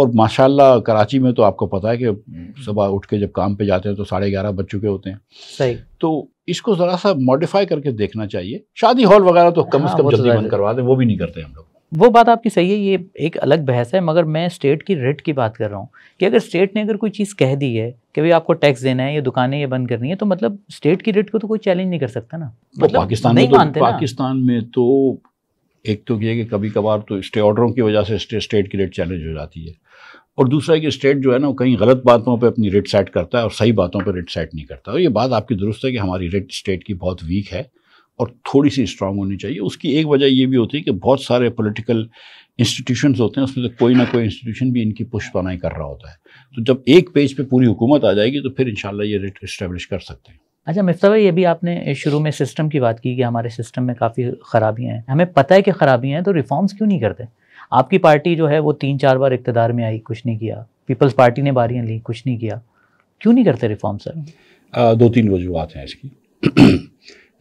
और माशाल्लाह कराची में तो आपको पता है कि सुबह उठ के जब काम पे जाते हैं तो साढ़े ग्यारह बज चुके होते हैं सही तो इसको ज़रा सा मॉडिफाई करके देखना चाहिए शादी हॉल वगैरह तो कम से हाँ, कम तो जल्दी बंद करवा दें वो भी नहीं करते हम लोग वो बात आपकी सही है ये एक अलग बहस है मगर मैं स्टेट की रेट की बात कर रहा हूँ कि अगर स्टेट ने अगर कोई चीज़ कह दी है कि भाई आपको टैक्स देना है ये दुकानें ये बंद करनी है तो मतलब स्टेट की रेट को तो कोई चैलेंज नहीं कर सकता ना तो मतलब पाकिस्तान नहीं मानते तो, मानते पाकिस्तान में तो एक तो ये कि कभी कभार तो स्टे ऑर्डरों की वजह से स्टेट की रेट चैलेंज हो जाती है और दूसरा कि स्टेट जो है ना वो कहीं गलत बातों पे अपनी रेट सेट करता है और सही बातों पे रेट सेट नहीं करता और ये बात आपकी दुरुस्त है कि हमारी रेट स्टेट की बहुत वीक है और थोड़ी सी स्ट्रांग होनी चाहिए उसकी एक वजह ये भी होती है कि बहुत सारे पॉलिटिकल इंस्टीट्यूशन होते हैं उसमें से कोई ना कोई इंस्टीट्यूशन भी इनकी पुष्पनाई कर रहा होता है तो जब एक पेज पे पूरी हुकूमत आ जाएगी तो फिर इन ये रेट इस्टेब्लिश कर सकते हैं अच्छा मिफ्ता भाई ये भी आपने शुरू में सिस्टम की बात की कि हमारे सिस्टम में काफ़ी ख़राबियाँ हैं हमें पता है कि ख़राबियाँ हैं तो रिफॉर्म्स क्यों नहीं करते आपकी पार्टी जो है वो तीन चार बार इकतदार में आई कुछ नहीं किया पीपल्स पार्टी ने बारियाँ ली कुछ नहीं किया क्यों नहीं करते रिफॉर्म सर दो तीन वजूहत हैं इसकी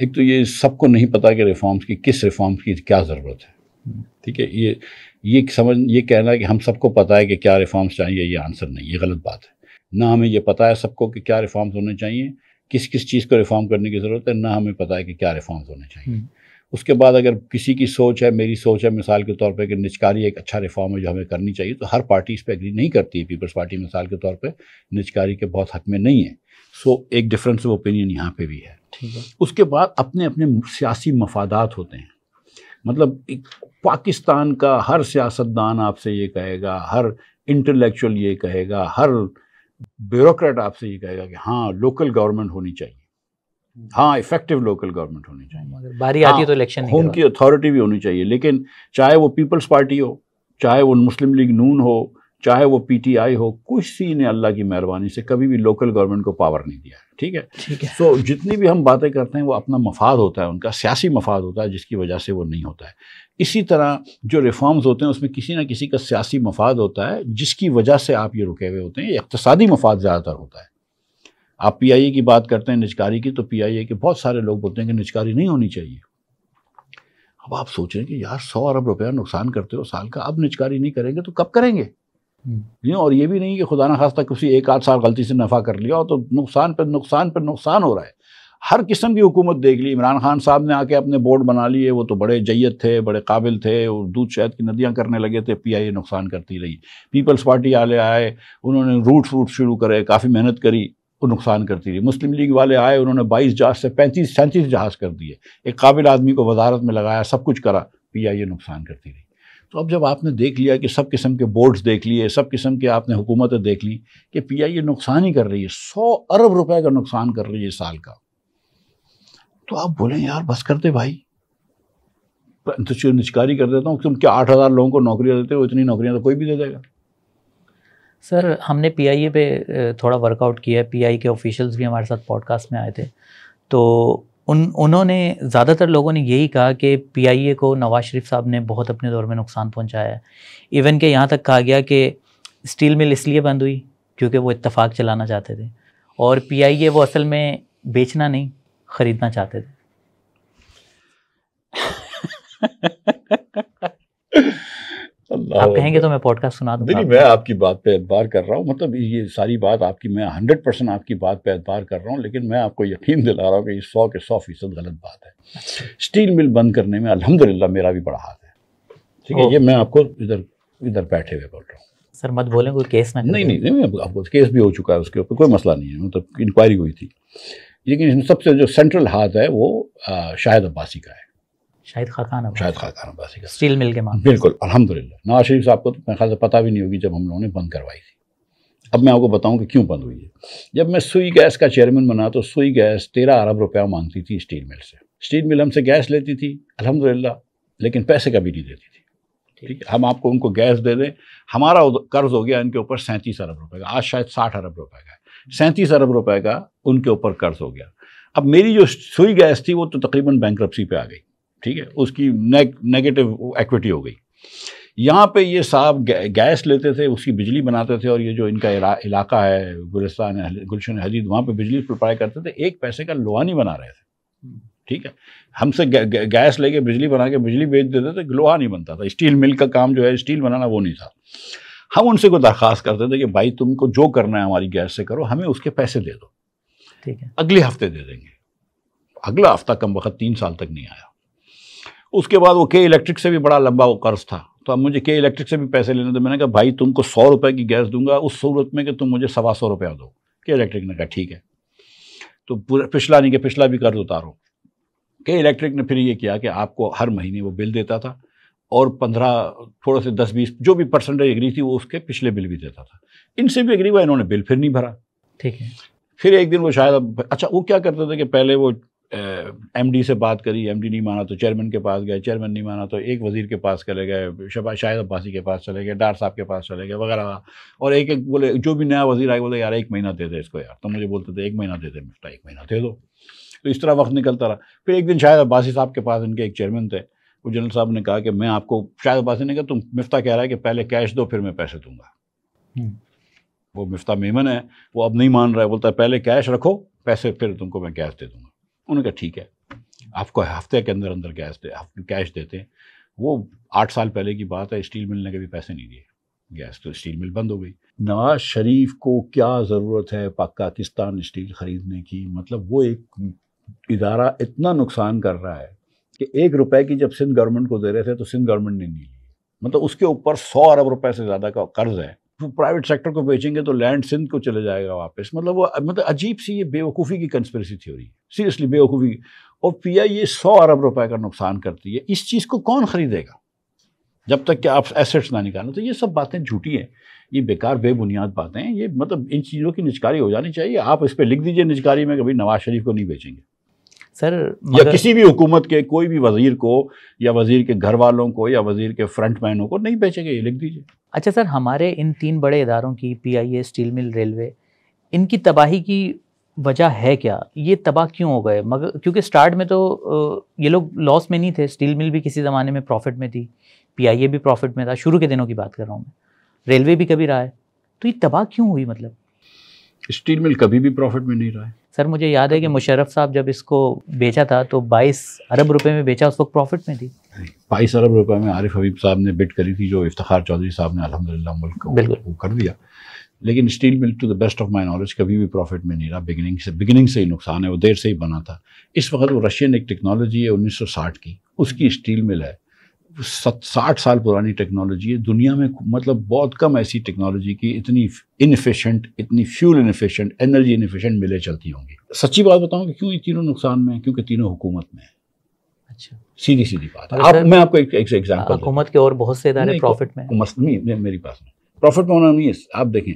एक तो ये सबको नहीं पता कि रिफॉर्म्स की किस रिफॉर्म्स की क्या ज़रूरत है ठीक है ये ये समझ ये कहना कि हम सबको पता है कि क्या रिफॉर्म्स चाहिए ये आंसर नहीं ये गलत बात है ना हमें ये पता है सबको कि क्या रिफॉर्म्स होने चाहिए किस किस चीज़ को रिफॉर्म करने की ज़रूरत है ना हमें पता है कि क्या रिफॉर्म्स होने चाहिए हम्म। उसके बाद अगर किसी की सोच है मेरी सोच है मिसाल के तौर पर कि निचकारी एक अच्छा रिफॉर्म है जो हमें करनी चाहिए तो हर पार्टी इस पर एग्री नहीं करती है पीपल्स पार्टी मिसाल के तौर पर निचकारी के बहुत हक में नहीं है सो एक डिफरेंस ऑफ ओपिनियन यहाँ पर भी है उसके बाद अपने अपने सियासी मफादात होते हैं मतलब एक पाकिस्तान का हर सियासतदान आपसे ये कहेगा हर इंटेलेक्चुअल ये कहेगा हर ब्यूरोक्रेट आपसे ये कहेगा कि हाँ लोकल गवर्नमेंट होनी चाहिए हाँ इफेक्टिव लोकल गवर्नमेंट होनी चाहिए हाँ, बारी आती हाँ, है तो इलेक्शन हाँ, होम की अथॉरिटी भी होनी चाहिए लेकिन चाहे वो पीपल्स पार्टी हो चाहे वो मुस्लिम लीग नून हो चाहे वो पीटीआई हो सी ने अल्लाह की मेहरबानी से कभी भी लोकल गवर्नमेंट को पावर नहीं दिया है ठीक है ठीक है सो so, जितनी भी हम बातें करते हैं वो अपना मफाद होता है उनका सियासी मफाद होता है जिसकी वजह से वो नहीं होता है इसी तरह जो रिफॉर्म्स होते हैं उसमें किसी ना किसी का सियासी मफाद होता है जिसकी वजह से आप ये रुके हुए होते हैं इकतसादी मफाद ज़्यादातर होता है आप पी की बात करते हैं निचकारी की तो पी के बहुत सारे लोग बोलते हैं कि निचकारी नहीं होनी चाहिए अब आप सोचें कि यार सौ अरब रुपया नुकसान करते हो साल का अब निचकारी नहीं करेंगे तो कब करेंगे नहीं हम्म। और ये भी नहीं कि खुदा ना खास्ता किसी एक आध साल गलती से नफा कर लिया तो नुकसान पर नुकसान पर नुकसान हो रहा है हर किस्म की हुकूमत देख ली इमरान खान साहब ने आके अपने बोर्ड बना लिए वो तो बड़े जैत थे बड़े काबिल थे और दूध शहद की नदियाँ करने लगे थे पी आई ए नुकसान करती रही पीपल्स पार्टी वाले आए उन्होंने रूट रूट शुरू करे काफ़ी मेहनत करी वो नुकसान करती रही मुस्लिम लीग वाले आए उन्होंने बाईस जहाज से पैंतीस सैंतीस जहाज कर दिए एक काबिल आदमी को वजारत में लगाया सब कुछ करा पी आई ए नुकसान करती रही तो अब जब आपने देख लिया कि सब किस्म के बोर्ड्स देख लिए सब किस्म के आपने हुकूमतें देख ली कि पी आई ए नुकसान ही कर रही है सौ अरब रुपए का नुकसान कर रही है साल का तो आप बोलें यार बस कर दे भाई तो कर देता हूँ तुम क्या आठ हज़ार लोगों को नौकरियाँ देते हो इतनी नौकरियाँ तो कोई भी दे देगा सर हमने पीआईए e पे थोड़ा वर्कआउट किया है पीआई e के ऑफिशियल्स भी हमारे साथ पॉडकास्ट में आए थे तो उन उन्होंने ज़्यादातर लोगों ने यही कहा कि पीआईए को नवाज शरीफ साहब ने बहुत अपने दौर में नुकसान पहुंचाया है इवन के यहाँ तक कहा गया कि स्टील मिल इसलिए बंद हुई क्योंकि वो इतफ़ाक़ चलाना चाहते थे और पीआईए वो असल में बेचना नहीं ख़रीदना चाहते थे आप कहेंगे तो मैं पॉडकास्ट सुना दूंगा नहीं मैं आपकी बात पे एतबार कर रहा हूँ मतलब ये सारी बात आपकी मैं हंड्रेड परसेंट आपकी बात पे एतबार कर रहा हूँ लेकिन मैं आपको यकीन दिला रहा हूँ कि ये सौ के सौ फीसद गलत बात है अच्छा। स्टील मिल बंद करने में अलहमदिल्ला मेरा भी बड़ा हाथ है ठीक है ये मैं आपको इधर इधर बैठे हुए बोल रहा हूँ सर मत बोलें कोई केस ना नहीं नहीं नहीं आपको केस भी हो चुका है उसके ऊपर कोई मसला नहीं है मतलब इंक्वायरी हुई थी लेकिन सबसे जो सेंट्रल हाथ है वो शाहिद अब्बासी का है शाहिद खाकान अब शाहिद खाकान अब्बासी का स्टील मिल के मामले बिल्कुल अल्हम्दुलिल्लाह नवाज शरीफ साहब को तो मेरे ख्याल से पता भी नहीं होगी जब हम लोगों ने बंद करवाई थी अब मैं आपको बताऊं कि क्यों बंद हुई है जब मैं सुई गैस का चेयरमैन बना तो सुई गैस तेरह अरब रुपया मांगती थी स्टील मिल से स्टील मिल हमसे गैस लेती थी अलहमदिल्ला लेकिन पैसे कभी नहीं देती थी ठीक है हम आपको उनको गैस दे दें हमारा कर्ज हो गया इनके ऊपर सैंतीस अरब रुपये का आज शायद साठ अरब रुपये का है सैंतीस अरब रुपये का उनके ऊपर कर्ज हो गया अब मेरी जो सुई गैस थी वो तो तकरीबन बैंक पे आ गई ठीक है उसकी नेगेटिव एक्विटी हो गई यहाँ पे ये साहब गैस लेते थे उसकी बिजली बनाते थे और ये जो इनका इलाका है गुलस्तान गुलशन हजीद वहाँ पे बिजली सप्लाई करते थे एक पैसे का लोहा नहीं बना रहे थे ठीक है हमसे गैस लेके बिजली बना के बिजली बेच देते थे लोहा नहीं बनता था स्टील मिल का काम जो है स्टील बनाना वो नहीं था हम उनसे कोई दरख्वास्त करते थे कि भाई तुमको जो करना है हमारी गैस से करो हमें उसके पैसे दे दो ठीक है अगले हफ्ते दे देंगे अगला हफ्ता कम वक्त तीन साल तक नहीं आया उसके बाद वो के इलेक्ट्रिक से भी बड़ा लंबा वो कर्ज था तो अब मुझे के इलेक्ट्रिक से भी पैसे लेने तो मैंने कहा भाई तुमको सौ रुपये की गैस दूंगा उस सूरत में कि तुम मुझे सवा सौ रुपया दो के इलेक्ट्रिक ने कहा ठीक है तो पूरा पिछला नहीं कि पिछला भी कर्ज उतारो के इलेक्ट्रिक ने फिर ये किया कि आपको हर महीने वो बिल देता था और पंद्रह थोड़े से दस बीस जो भी परसेंटेज एग्री थी वो उसके पिछले बिल भी देता था इनसे भी एग्री हुआ इन्होंने बिल फिर नहीं भरा ठीक है फिर एक दिन वो शायद अच्छा वो क्या करते थे कि पहले वो एमडी से बात करी एमडी नहीं माना तो चेयरमैन के पास गए चेयरमैन नहीं माना तो एक वजीर के पास चले गए शबा शाहिद अब्बासी के पास चले गए डार साहब के पास चले गए वगैरह और एक एक बोले जो भी नया वजीर आए बोले यार एक महीना दे दे इसको यार तो मुझे बोलते थे एक महीना दे दे मिफ्ता एक महीना दे दो तो इस तरह वक्त निकलता रहा फिर एक दिन शाहिद अब्बासी साहब के पास इनके एक चेयरमैन थे वो जनरल साहब ने कहा कि मैं आपको शाहिद अब्बासी ने कहा तुम मिफ्ता कह रहा है कि पहले कैश दो फिर मैं पैसे दूंगा हम्म। वो मिफ्ता मेमन है वो अब नहीं मान रहा है बोलता है पहले कैश रखो पैसे फिर तुमको मैं कैश दे दूंगा उन्होंने कहा ठीक है आपको हफ्ते के अंदर अंदर गैस दे कैश देते हैं वो आठ साल पहले की बात है स्टील मिल ने कभी पैसे नहीं दिए गैस तो स्टील मिल बंद हो गई नवाज शरीफ को क्या ज़रूरत है पाकिस्तान स्टील ख़रीदने की मतलब वो एक इदारा इतना नुकसान कर रहा है कि एक रुपए की जब सिंध गवर्नमेंट को दे रहे थे तो सिंध गवर्नमेंट ने नहीं ली मतलब उसके ऊपर सौ अरब रुपए से ज़्यादा का कर्ज है प्राइवेट सेक्टर को बेचेंगे तो लैंड सिंध को चले जाएगा वापस मतलब वो मतलब अजीब सी ये बेवकूफ़ी की कंस्परेसी थ्योरी है सीरियसली बेवकूफ़ी और पी आई ये सौ अरब रुपए का नुकसान करती है इस चीज़ को कौन ख़रीदेगा जब तक कि आप एसेट्स ना निकालें तो ये सब बातें झूठी हैं ये बेकार बेबुनियाद बातें हैं ये मतलब इन चीज़ों की निचकारी हो जानी चाहिए आप इस पर लिख दीजिए निचकारी में कभी नवाज शरीफ को नहीं बेचेंगे सर मगर... या किसी भी हुकूमत के कोई भी वजीर को या वजीर के घर वालों को या वजीर के फ्रंट मैनों को नहीं बेचेंगे ये लिख दीजिए अच्छा सर हमारे इन तीन बड़े इदारों की P I A steel mill railway इनकी तबाही की वजह है क्या ये तबाह क्यों हो गए मगर क्योंकि स्टार्ट में तो ये लोग लॉस में नहीं थे स्टील मिल भी किसी ज़माने में प्रॉफिट में थी पीआईए भी प्रॉफिट में था शुरू के दिनों की बात कर रहा हूँ मैं रेलवे भी कभी रहा है तो ये तबाह क्यों हुई मतलब स्टील मिल कभी भी प्रॉफिट में नहीं रहा है सर मुझे याद है कि मुशर्रफ साहब जब इसको बेचा था तो 22 अरब रुपए में बेचा उस वक्त प्रॉफिट में थी बाईस अरब रुपए में आरिफ हबीब साहब ने बिट करी थी जो इफ्तार चौधरी साहब ने अलहमदिल्ला मुल्क को वो कर दिया लेकिन steel mill to the best of my knowledge कभी भी प्रॉफिट में नहीं रहा बिगिनिंग से बिगिनिंग से ही नुकसान है वो देर से ही बना था इस वक्त वो रशियन एक टेक्नोलॉजी है 1960 की उसकी स्टील मिल है साठ साल पुरानी टेक्नोलॉजी है दुनिया में मतलब बहुत कम ऐसी टेक्नोलॉजी की इतनी इनफिशेंट इतनी फ्यूल इनफिशेंट एनर्जी इनफिशेंट मिले चलती होंगी सच्ची बात बताऊं कि क्यों ये तीनों नुकसान में है क्योंकि तीनों हुकूमत में है अच्छा सीधी सीधी बात है आप मैं आपको एक एग्जाम्पल हुकूमत के और बहुत से इदारे प्रॉफिट में नहीं मेरे पास में प्रॉफिट में होना नहीं है आप देखें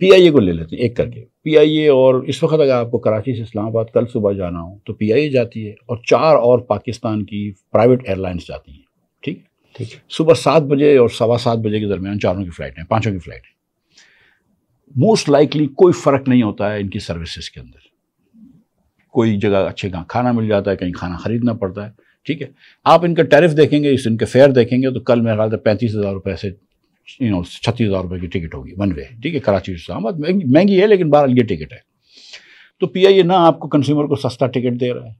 पीआईए को ले लेते हैं एक करके पीआईए और इस वक्त अगर आपको कराची से इस्लामाबाद कल सुबह जाना हो तो पीआईए जाती है और चार और पाकिस्तान की प्राइवेट एयरलाइंस जाती हैं ठीक ठीक सुबह सात बजे और सवा सात बजे के दरमियान चारों की फ़्लाइट हैं पाँचों की फ़्लाइट है मोस्ट लाइकली कोई फ़र्क नहीं होता है इनकी सर्विसेज के अंदर कोई जगह अच्छे कहाँ खाना मिल जाता है कहीं खाना ख़रीदना पड़ता है ठीक है आप इनका टैरिफ देखेंगे इस इनके फेयर देखेंगे तो कल मेरा ख्याल था पैंतीस हज़ार रुपये से यू नो छत्तीस हज़ार रुपये की टिकट होगी वन वे ठीक है कराची इस्लामाबाद महंगी है लेकिन बहरहाल ये टिकट है तो पी आई ना आपको कंज्यूमर को सस्ता टिकट दे रहा है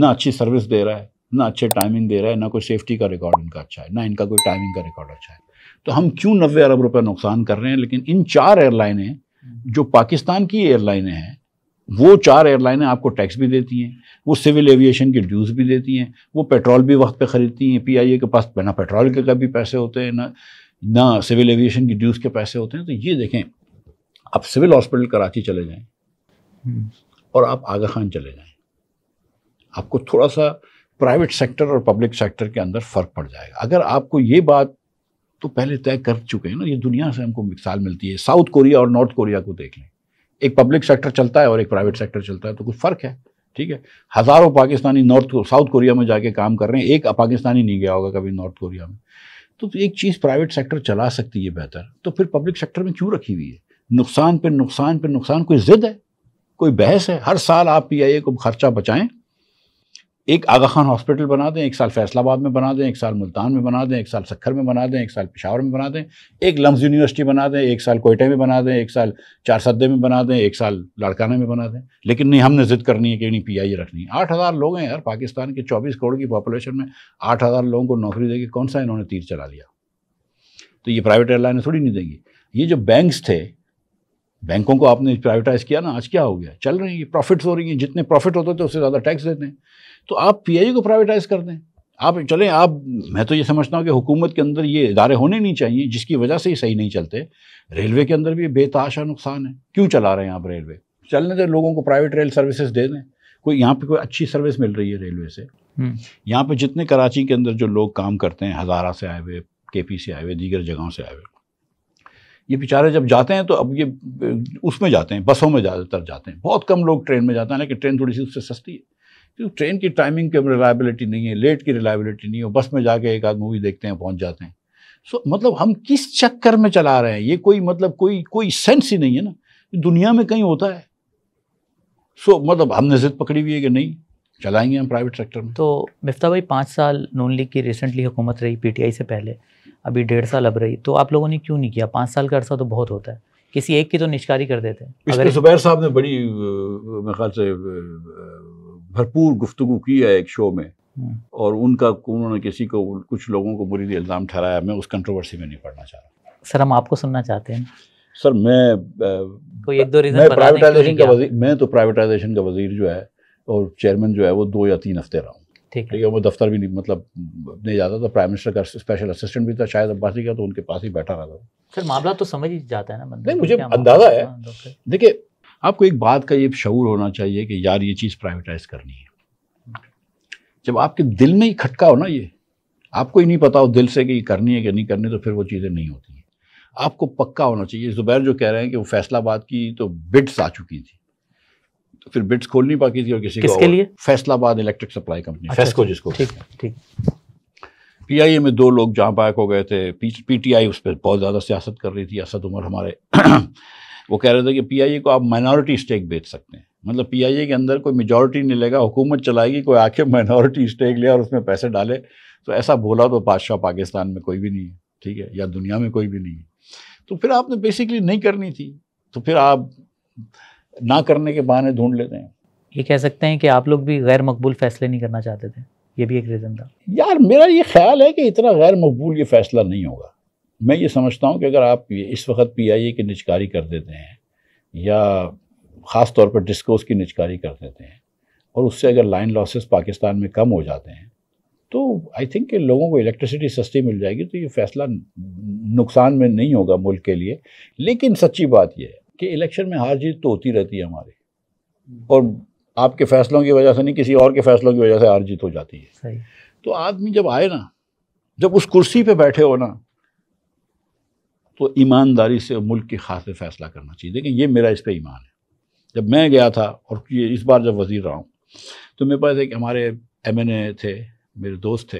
ना अच्छी सर्विस दे रहा है ना अच्छे टाइमिंग दे रहा है ना कोई सेफ्टी का रिकॉर्ड इनका अच्छा है ना इनका कोई टाइमिंग का रिकॉर्ड अच्छा है तो हम क्यों नब्बे अरब रुपये नुकसान कर रहे हैं लेकिन इन चार एयरलाइनें हम्म। जो पाकिस्तान की एयरलाइनें हैं वो चार एयरलाइनें आपको टैक्स भी देती हैं वो सिविल एविएशन के ड्यूज़ भी देती हैं वो पेट्रोल भी वक्त पे ख़रीदती हैं पी के पास ना पेट्रोल के कभी पैसे होते हैं ना ना सिविल एविएशन की ड्यूज़ के पैसे होते हैं तो ये देखें आप सिविल हॉस्पिटल कराची चले जाएँ हम्म। और आप आगा खान चले जाएँ आपको थोड़ा सा प्राइवेट सेक्टर और पब्लिक सेक्टर के अंदर फ़र्क पड़ जाएगा अगर आपको ये बात तो पहले तय कर चुके हैं ना ये दुनिया से हमको मिसाल मिलती है साउथ कोरिया और नॉर्थ कोरिया को देख लें एक पब्लिक सेक्टर चलता है और एक प्राइवेट सेक्टर चलता है तो कुछ फ़र्क है ठीक है हज़ारों पाकिस्तानी नॉर्थ साउथ कोरिया में जाके काम कर रहे हैं एक पाकिस्तानी नहीं गया होगा कभी नॉर्थ कोरिया में तो, तो एक चीज़ प्राइवेट सेक्टर चला सकती है बेहतर तो फिर पब्लिक सेक्टर में क्यों रखी हुई है नुकसान पर नुकसान पर नुकसान कोई ज़िद है कोई बहस है हर साल आप पी को खर्चा बचाएं एक आगा खान हॉस्पिटल बना दें एक साल फैसलाबाद में बना दें एक साल मुल्तान में बना दें एक साल सखर में बना दें एक साल पिशावर में बना दें एक लम्स यूनिवर्सिटी बना दें एक साल कोयटे में बना दें एक साल चार सदे में बना दें एक साल लाड़काना में बना दें लेकिन नहीं हमने ज़िद करनी है कि नहीं पी आई e रखनी है आठ हज़ार लोग हैं यार पाकिस्तान के चौबीस करोड़ की पॉपुलेशन में आठ हज़ार लोगों को नौकरी देगी कौन सा इन्होंने तीर चला लिया तो ये प्राइवेट एयरलाइन थोड़ी नहीं देंगी ये जो बैंक्स थे बैंकों को आपने प्राइवेटाइज किया ना आज क्या हो गया चल रही है प्रॉफिट्स हो रही हैं जितने प्रॉफिट होते थे उससे ज़्यादा टैक्स देते हैं तो आप पीआई को प्राइवेटाइज कर दें आप चलें आप मैं तो ये समझता हूँ कि हुकूमत के अंदर ये इदारे होने नहीं चाहिए जिसकी वजह से ही सही नहीं चलते रेलवे के अंदर भी बेताशा नुकसान है क्यों चला रहे हैं आप रेलवे चलने दें लोगों को प्राइवेट रेल सर्विसेज दे दें कोई यहाँ पे कोई अच्छी सर्विस मिल रही है रेलवे से हम्म। यहाँ पे जितने कराची के अंदर जो लोग काम करते हैं हज़ारा से आए हुए के पी से आए हुए दीगर जगहों से आए हुए ये बेचारे जब जाते हैं तो अब ये उसमें जाते हैं बसों में ज़्यादातर जाते हैं बहुत कम लोग ट्रेन में जाते हैं लेकिन ट्रेन थोड़ी सी उससे सस्ती है तो ट्रेन की टाइमिंग की रिलायबिलिटी नहीं है लेट की रिलायबिलिटी नहीं है बस में जाके एक आध मूवी देखते हैं पहुंच जाते हैं सो मतलब हम किस चक्कर में चला रहे हैं ये कोई मतलब कोई कोई सेंस ही नहीं है ना दुनिया में कहीं होता है सो मतलब हमने जिद पकड़ी हुई है कि नहीं चलाएंगे हम प्राइवेट सेक्टर में तो मिफ्ता भाई पाँच साल नून लीग की रिसेंटली हुकूमत रही पीटीआई से पहले अभी डेढ़ साल अब रही तो आप लोगों ने क्यों नहीं किया पाँच साल का अरसा तो बहुत होता है किसी एक की तो निष्कारी कर देते अगर जुबैर साहब ने बड़ी मेरे ख्याल से भरपूर गुफ्तु की है एक शो में हम्म। और उनका उन्होंने किसी को कुछ लोगों को बुरी इल्ज़ाम ठहराया मैं उस कंट्रोवर्सी में नहीं पढ़ना चाह रहा सर हम आपको सुनना चाहते हैं सर मैं कोई तो एक दो रीज़न मैं प्राइवेटाइजेशन का वजीर मैं तो प्राइवेटाइजेशन का वजीर जो है और चेयरमैन जो है वो दो या तीन हफ्ते रहा हूँ ठीक है वो दफ्तर भी नहीं मतलब नहीं जाता था प्राइम मिनिस्टर का स्पेशल असिस्टेंट भी था शायद अब्बासी का तो उनके पास ही बैठा रहा था सर मामला तो समझ ही जाता है ना नहीं मुझे अंदाज़ा है हाँ, तो देखिए आपको एक बात का ये शूर होना चाहिए कि यार ये चीज़ प्राइवेटाइज करनी है जब आपके दिल में ही खटका हो ना ये आपको ही नहीं पता हो दिल से कि ये करनी है कि नहीं करनी तो फिर वो चीज़ें नहीं होती हैं आपको पक्का होना चाहिए ज़ुबैर जो कह रहे हैं कि वो फैसला बात की तो बिट्स आ चुकी थी तो फिर बिट्स खोल नहीं पाती थी और किसी किसके लिए Faisalabad electric supply company FESCO जिसको ठीक ठीक पीआईए में दो लोग जहाँ पैक हो गए थे पी पीटीआई उस पर बहुत ज़्यादा सियासत कर रही थी असद उमर हमारे वो कह रहे थे कि पीआईए को आप माइनॉरिटी स्टेक बेच सकते हैं मतलब पीआईए के अंदर कोई मेजॉरिटी नहीं लेगा हुकूमत चलाएगी कोई आके माइनॉरिटी स्टेक ले और उसमें पैसे डाले तो ऐसा बोला तो बादशाह पाकिस्तान में कोई भी नहीं है ठीक है या दुनिया में कोई भी नहीं है तो फिर आपने बेसिकली नहीं करनी थी तो फिर आप ना करने के बहाने ढूंढ लेते हैं ये कह सकते हैं कि आप लोग भी गैर मकबूल फैसले नहीं करना चाहते थे ये भी एक रीज़न था यार मेरा ये ख्याल है कि इतना गैर मकबूल ये फैसला नहीं होगा मैं ये समझता हूँ कि अगर आप इस वक्त पी आई ए की निचकारी कर देते हैं या ख़ास तौर पर डिस्कोस की निचकारी कर देते हैं और उससे अगर लाइन लॉसेस पाकिस्तान में कम हो जाते हैं तो आई थिंक कि लोगों को इलेक्ट्रिसिटी सस्ती मिल जाएगी तो ये फैसला नुकसान में नहीं होगा मुल्क के लिए लेकिन सच्ची बात यह है कि इलेक्शन में हार जीत तो होती रहती है हमारी और आपके फैसलों की वजह से नहीं किसी और के फैसलों की वजह से हार जीत हो जाती है तो आदमी जब आए ना जब उस कुर्सी पे बैठे हो ना तो ईमानदारी से मुल्क की खातिर फैसला करना चाहिए देखें ये मेरा इस पर ईमान है जब मैं गया था और ये इस बार जब वजीर रहा हूँ तो मेरे पास एक हमारे एम एन ए थे मेरे दोस्त थे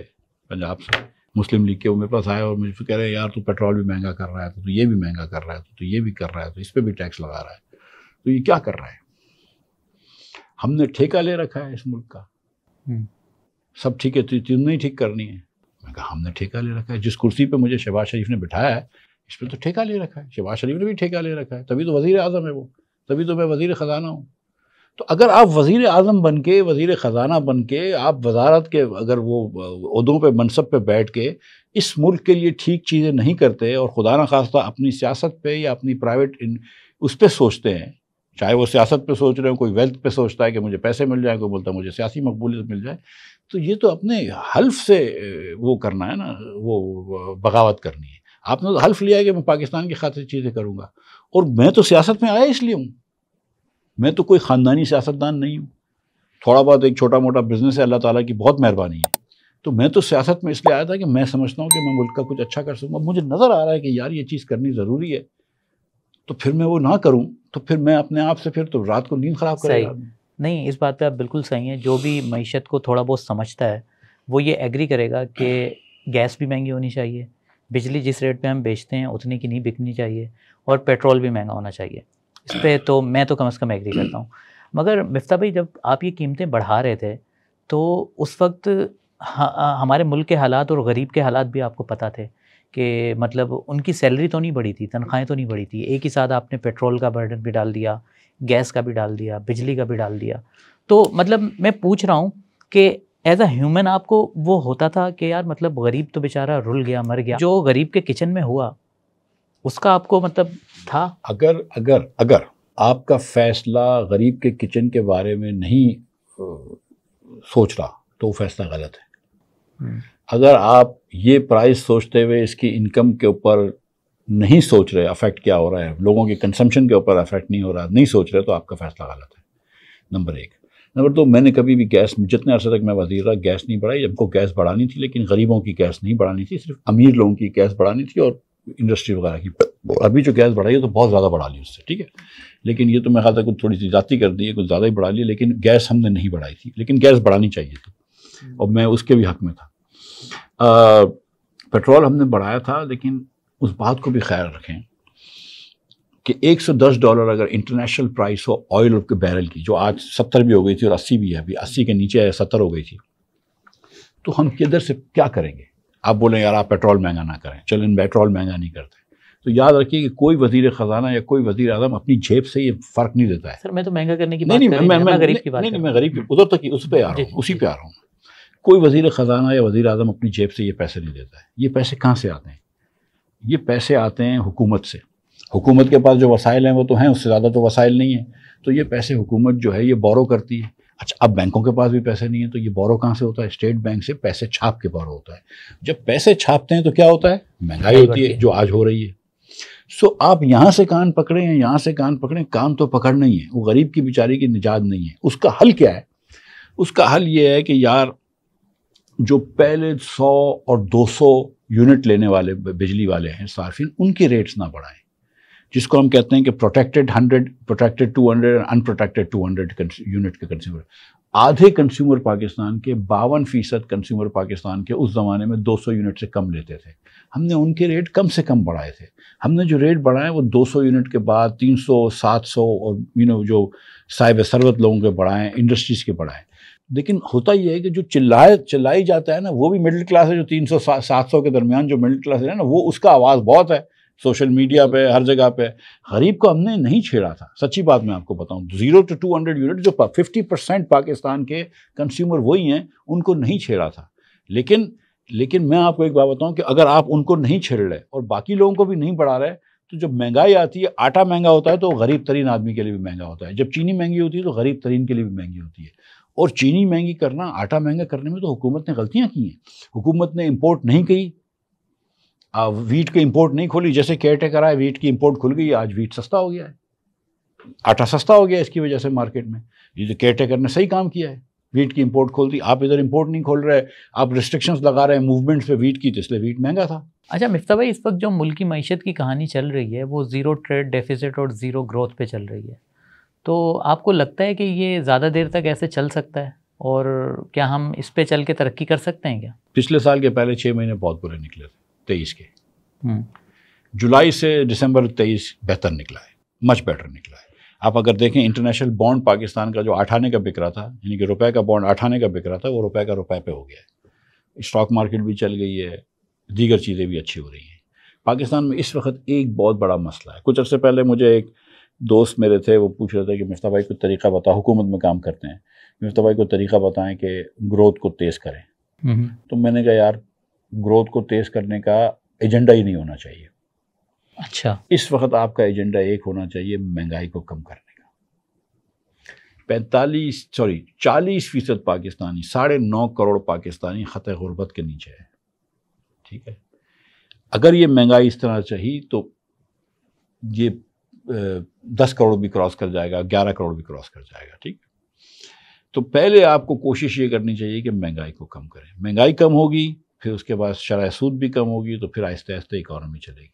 पंजाब से मुस्लिम लीग के वो मेरे पास आए और मुझे कह रहे हैं यार तू पेट्रोल भी महंगा कर रहा है तो, तो ये भी महंगा कर रहा है तो, तो ये भी कर रहा है तो इस पर भी टैक्स लगा रहा है तो ये क्या कर रहा है हमने ठेका ले रखा है इस मुल्क का हम्म। सब ठीक है तुम तो नहीं ठीक करनी है मैं कहा हमने ठेका ले रखा है जिस कुर्सी पे मुझे शहबाज शरीफ ने बिठाया है इस पर तो ठेका ले रखा है शहबाज शरीफ ने भी ठेका ले रखा है तभी तो वजीर अजम है वो तभी तो मैं वजीर ख़जाना हूँ तो अगर आप वज़ी अजम बन के वज़ी ख़जाना बन के आप वजारत के अगर वो उहदों पर मनसब पर बैठ के इस मुल्क के लिए ठीक चीज़ें नहीं करते और खुदा न खास्ता अपनी सियासत पर या अपनी प्राइवेट उस पर सोचते हैं चाहे वो सियासत पे सोच रहे हो कोई वेल्थ पे सोचता है कि मुझे पैसे मिल जाए कोई बोलता है मुझे सियासी मकबूलियत मिल जाए तो ये तो अपने हल्फ से वो करना है ना वो बगावत करनी है आपने तो हल्फ लिया कि मैं पाकिस्तान की खातिर चीज़ें करूँगा और मैं तो सियासत में आया इसलिए हूँ मैं तो कोई ख़ानदानी सियासतदान नहीं हूँ थोड़ा बहुत एक छोटा मोटा बिज़नेस है अल्लाह ताला की बहुत मेहरबानी है तो मैं तो सियासत में इसलिए आया था कि मैं समझता हूँ कि मैं मुल्क का कुछ अच्छा कर सकूँगा मुझे नज़र आ रहा है कि यार ये चीज़ करनी ज़रूरी है तो फिर मैं वो ना करूँ तो फिर मैं अपने आप से फिर तो रात को नींद ख़राब करेगा नहीं इस बात पर आप बिल्कुल सही हैं जो भी मीशत को थोड़ा बहुत समझता है वो ये एग्री करेगा कि गैस भी महंगी होनी चाहिए बिजली जिस रेट पे हम बेचते हैं उतनी की नहीं बिकनी चाहिए और पेट्रोल भी महंगा होना चाहिए इस पर तो मैं तो कम अज़ कम एग्री करता हूँ मगर मिफ्ता भाई जब आप ये कीमतें बढ़ा रहे थे तो उस वक्त हमारे मुल्क के हालात और गरीब के हालात भी आपको पता थे कि मतलब उनकी सैलरी तो नहीं बढ़ी थी तनख्वाहें तो नहीं बढ़ी थी एक ही साथ आपने पेट्रोल का बर्डन भी डाल दिया गैस का भी डाल दिया बिजली का भी डाल दिया तो मतलब मैं पूछ रहा हूँ कि एज अ ह्यूमन आपको वो होता था कि यार मतलब गरीब तो बेचारा रुल गया मर गया जो गरीब के किचन में हुआ उसका आपको मतलब था अगर अगर अगर आपका फैसला गरीब के किचन के बारे में नहीं सोच रहा तो वो फैसला गलत है हम्म। अगर आप ये प्राइस सोचते हुए इसकी इनकम के ऊपर नहीं सोच रहे अफेक्ट क्या हो रहा है लोगों के कंसम्पशन के ऊपर अफेक्ट नहीं हो रहा नहीं सोच रहे तो आपका फैसला गलत है नंबर एक नंबर दो तो मैंने कभी भी गैस जितने अरसे तक मैं वजीर रहा गैस नहीं बढ़ाई हमको गैस बढ़ानी थी लेकिन गरीबों की गैस नहीं बढ़ानी थी सिर्फ अमीर लोगों की गैस बढ़ानी थी और इंडस्ट्री वगैरह की अभी जो गैस बढ़ाई है तो बहुत ज़्यादा बढ़ा ली उससे ठीक है लेकिन ये तो मैं खाता कुछ थोड़ी सी ज़्यादा कर दी है कुछ ज़्यादा ही बढ़ा ली लेकिन गैस हमने नहीं बढ़ाई थी लेकिन गैस बढ़ानी चाहिए थी और मैं उसके भी हक में था पेट्रोल हमने बढ़ाया था लेकिन उस बात को भी ख्याल रखें कि 110 डॉलर अगर इंटरनेशनल प्राइस हो ऑयल के बैरल की जो आज 70 भी हो गई थी और 80 भी है अभी 80 के नीचे 70 हो गई थी तो हम किधर से क्या करेंगे आप बोलें यार आप पेट्रोल महंगा ना करें चलें पेट्रोल महंगा नहीं करते तो याद रखिए कि कोई वजीर ख़जाना या कोई वजीर आजम अपनी जेब से ये फ़र्क नहीं देता है सर मैं तो महंगा करने की बात नहीं, नहीं, मैं, गरीब की बात नहीं, मैं गरीब उधर तक उस पर आ रहा हूँ उसी पर आ रहा हूँ कोई वजीर ख़जाना या वजीर अजम अपनी जेब से ये पैसे नहीं देता है ये पैसे कहाँ से आते हैं ये पैसे आते हैं हुकूमत से हुकूमत के पास जो वसाइल हैं वो तो हैं उससे ज़्यादा तो वसाइल नहीं है तो ये पैसे हुकूमत जो है ये बोरो करती है अच्छा अब बैंकों के पास भी पैसे नहीं है तो ये बोरो कहाँ से होता है स्टेट बैंक से पैसे छाप के बोरो होता है जब पैसे छापते हैं तो क्या होता है महंगाई होती है जो आज हो रही है सो आप यहाँ से कान पकड़े हैं यहाँ से कान पकड़े काम तो पकड़ नहीं है वो गरीब की बेचारी की निजात नहीं है उसका हल क्या है उसका हल ये है कि यार जो पहले सौ और दो सौ यूनिट लेने वाले बिजली वाले हैं सार्फिन उनके रेट्स ना बढ़ाएं जिसको हम कहते हैं कि protected hundred protected two hundred unprotected two hundred unit के कंज्यूमर आधे कंज्यूमर पाकिस्तान के बावन फीसद कंज्यूमर पाकिस्तान के उस ज़माने में 200 यूनिट से कम लेते थे हमने उनके रेट कम से कम बढ़ाए थे हमने जो रेट बढ़ाए वो 200 यूनिट के बाद 300 700 और यू नो जो साहिब सरबत लोगों के बढ़ाएँ इंडस्ट्रीज़ के बढ़ाएं लेकिन होता यह है कि जो चिल्लाए चिल्लाई जाता है ना वो भी मिडिल क्लास है जो तीन सौ सात सौ के दरमियान जो मिडिल क्लास है ना वो उसका आवाज़ बहुत है सोशल मीडिया हम्म। पे हर जगह पे गरीब को हमने नहीं छेड़ा था सच्ची बात मैं आपको बताऊं zero to two hundred unit जो फिफ्टी परसेंट पाकिस्तान के कंज्यूमर वही हैं उनको नहीं छेड़ा था लेकिन लेकिन मैं आपको एक बात बताऊं कि अगर आप उनको नहीं छेड़ रहे और बाकी लोगों को भी नहीं बढ़ा रहे तो जब महंगाई आती है आटा महंगा होता है तो गरीब तरीन आदमी के लिए भी महंगा होता है जब चीनी महंगी होती है तो गरीब तरीन के लिए भी महंगी होती है और चीनी महंगी करना आटा महंगा करने में तो हुकूमत ने गलतियाँ की हैं हुकूमत ने इम्पोर्ट नहीं की वीट की इंपोर्ट नहीं खोली जैसे केयरटेकर आए वीट की इंपोर्ट खुल गई आज वीट सस्ता हो गया है आटा सस्ता हो गया इसकी वजह से मार्केट में ये तो केयरटेकर ने सही काम किया है वीट की इंपोर्ट खोल दी आप इधर इंपोर्ट नहीं खोल रहे आप रिस्ट्रिक्शंस लगा रहे हैं मूवमेंट्स पे वीट की तो इसलिए वीट महंगा था अच्छा मिफ्ता भाई इस वक्त जो मुल्क की मीशत की कहानी चल रही है वो ज़ीरो ट्रेड डेफिसिट और ज़ीरो ग्रोथ पे चल रही है तो आपको लगता है कि ये ज़्यादा देर तक ऐसे चल सकता है और क्या हम इस पर चल के तरक्की कर सकते हैं क्या पिछले साल के पहले छः महीने बहुत बुरे निकले थे तेईस के हम्म। जुलाई से दिसंबर तेईस बेहतर निकला है मच बेटर निकला है आप अगर देखें इंटरनेशनल बॉन्ड पाकिस्तान का जो आठ आने का बिक रहा था यानी कि रुपए का बॉन्ड आठ आने का बिक रहा था वो रुपए का रुपए पे हो गया है स्टॉक मार्केट भी चल गई है दीगर चीज़ें भी अच्छी हो रही हैं पाकिस्तान में इस वक्त एक बहुत बड़ा मसला है कुछ अर्से पहले मुझे एक दोस्त मेरे थे वो पूछ रहे थे कि मुश्ता भाई को तरीका बताओ हुकूमत में काम करते हैं मुश्ता भाई को तरीका बताएं कि ग्रोथ को तेज़ करें हम्म। तो मैंने कहा यार ग्रोथ को तेज़ करने का एजेंडा ही नहीं होना चाहिए अच्छा इस वक्त आपका एजेंडा एक होना चाहिए महंगाई को कम करने का पैंतालीस सॉरी चालीस फीसद पाकिस्तानी साढ़े नौ करोड़ पाकिस्तानी ख़त गुरबत के नीचे है ठीक है अगर ये महंगाई इस तरह चाहिए तो ये दस करोड़ भी क्रॉस कर जाएगा ग्यारह करोड़ भी क्रॉस कर जाएगा ठीक तो पहले आपको कोशिश ये करनी चाहिए कि महंगाई को कम करें महंगाई कम होगी फिर उसके बाद शराय सूद भी कम होगी तो फिर आहिस्ते आहिस्ते इकॉनमी चलेगी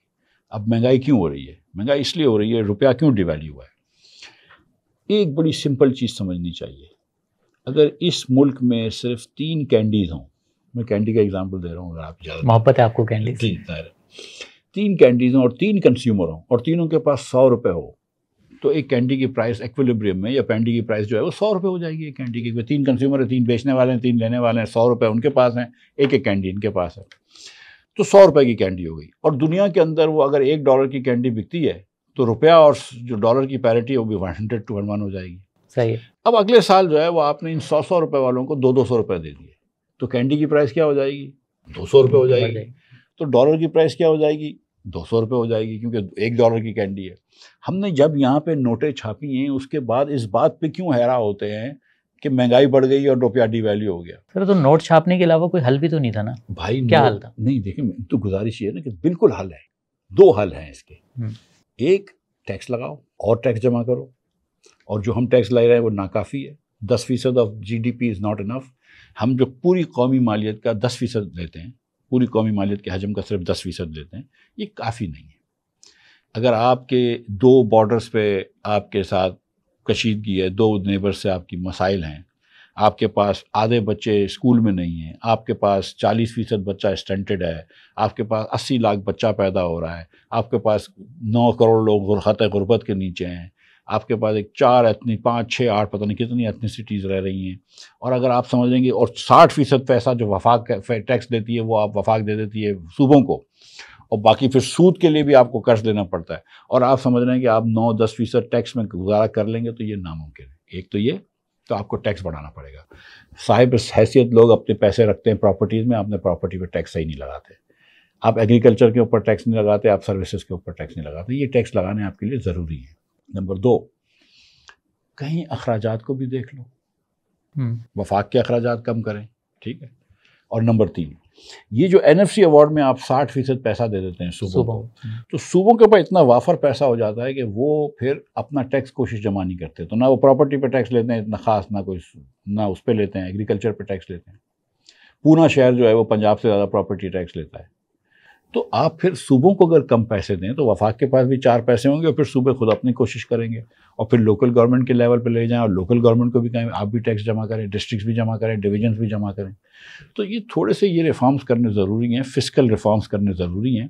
अब महंगाई क्यों हो रही है महंगाई इसलिए हो रही है रुपया क्यों डिवैल्यू हुआ है एक बड़ी सिंपल चीज़ समझनी चाहिए अगर इस मुल्क में सिर्फ तीन कैंडीज हों मैं कैंडी का एग्जाम्पल दे रहा हूँ अगर आप मोहब्बत है आपको कैंडी तीन कैंडीज हों और तीन कंज्यूमर हों और तीनों के पास सौ रुपये हो तो एक कैंडी की प्राइस एक्विलिब्रियम में या कैंडी की प्राइस जो है वो सौ रुपये हो जाएगी एक कैंडी की तीन कंज्यूमर है तीन बेचने वाले हैं तीन लेने वाले हैं सौ रुपये उनके पास हैं एक एक कैंडी इनके पास है तो सौ रुपये की कैंडी हो गई और दुनिया के अंदर वो अगर एक डॉलर की कैंडी बिकती है तो रुपया और जो डॉलर की पैरिटी है वो भी वन हंड्रेड टू वन हो जाएगी सही है अब अगले साल जो है वो आपने इन सौ सौ रुपये वालों को दो दो सौ रुपये दे दिए तो कैंडी की प्राइस क्या हो जाएगी दो सौ रुपये हो जाएगी तो डॉलर की प्राइस क्या हो जाएगी दो सौ रुपये हो जाएगी क्योंकि एक डॉलर की कैंडी है हमने जब यहाँ पे नोटें छापी हैं उसके बाद इस बात पे क्यों हैरा होते हैं कि महंगाई बढ़ गई और रुपया डी वैल्यू हो गया सर तो नोट छापने के अलावा कोई हल भी तो नहीं था ना भाई क्या हल था नहीं देखिए तो गुजारिश ये है ना कि बिल्कुल हल है दो हल हैं इसके हम्म। एक टैक्स लगाओ और टैक्स जमा करो और जो हम टैक्स ले रहे हैं वो नाकाफ़ी है दस फीसद of G D P is not enough हम जो पूरी कौमी मालियत का दस फीसद लेते हैं पूरी कौमी मालियत के हजम का सिर्फ दस फ़ीसद देते हैं ये काफ़ी नहीं है अगर आपके दो बॉर्डर्स पे आपके साथ कशीदगी है दो नेबर से आपकी मसाइल हैं आपके पास आधे बच्चे स्कूल में नहीं हैं आपके पास 40 फ़ीसद बच्चा स्टेंटेड है आपके पास 80 लाख बच्चा पैदा हो रहा है आपके पास 9 करोड़ लोग गुरखत गुरबत के नीचे हैं आपके पास एक चार एथनी पाँच छः आठ पता नहीं कितनी एथनीसिटीज़ रह रही हैं और अगर आप समझ लेंगे और साठ फ़ीसद पैसा जो वफाक टैक्स देती है वो आप वफाक दे देती है सूबों को और बाकी फिर सूद के लिए भी आपको कर्ज देना पड़ता है और आप समझ रहे हैं कि आप नौ दस फीसद टैक्स में गुजारा कर लेंगे तो ये नामुमकिन है एक तो ये तो आपको टैक्स बढ़ाना पड़ेगा साहिब हैसियत लोग अपने पैसे रखते हैं प्रॉपर्टीज़ में आपने प्रॉपर्टी पर टैक्स सही नहीं लगाते आप एग्रीकल्चर के ऊपर टैक्स नहीं लगाते आप सर्विसेज के ऊपर टैक्स नहीं लगाते ये टैक्स लगाने आपके लिए ज़रूरी है नंबर दो कहीं अखराज को भी देख लो हम्म। वफाक के अखराज कम करें ठीक है और नंबर तीन ये जो एन एफ सी अवार्ड में आप साठ फीसद पैसा दे देते हैं सुबह को हम्म। तो सूबों के ऊपर इतना वाफर पैसा हो जाता है कि वो फिर अपना टैक्स कोशिश जमा नहीं करते तो ना वो प्रॉपर्टी पे टैक्स लेते हैं इतना ख़ास ना कोई ना उस पर लेते हैं एग्रीकल्चर पे टैक्स लेते हैं पूना शहर जो है वो पंजाब से ज़्यादा प्रॉपर्टी टैक्स लेता है तो आप फिर सूबों को अगर कम पैसे दें तो वफाक के पास भी चार पैसे होंगे और फिर सूबे खुद अपनी कोशिश करेंगे और फिर लोकल गवर्नमेंट के लेवल पर ले जाएं और लोकल गवर्नमेंट को भी कहें आप भी टैक्स जमा करें डिस्ट्रिक्ट्स भी जमा करें डिविजन्स भी जमा करें तो ये थोड़े से ये रिफॉर्म्स करने ज़रूरी हैं फिजिकल रिफॉर्म्स करने ज़रूरी हैं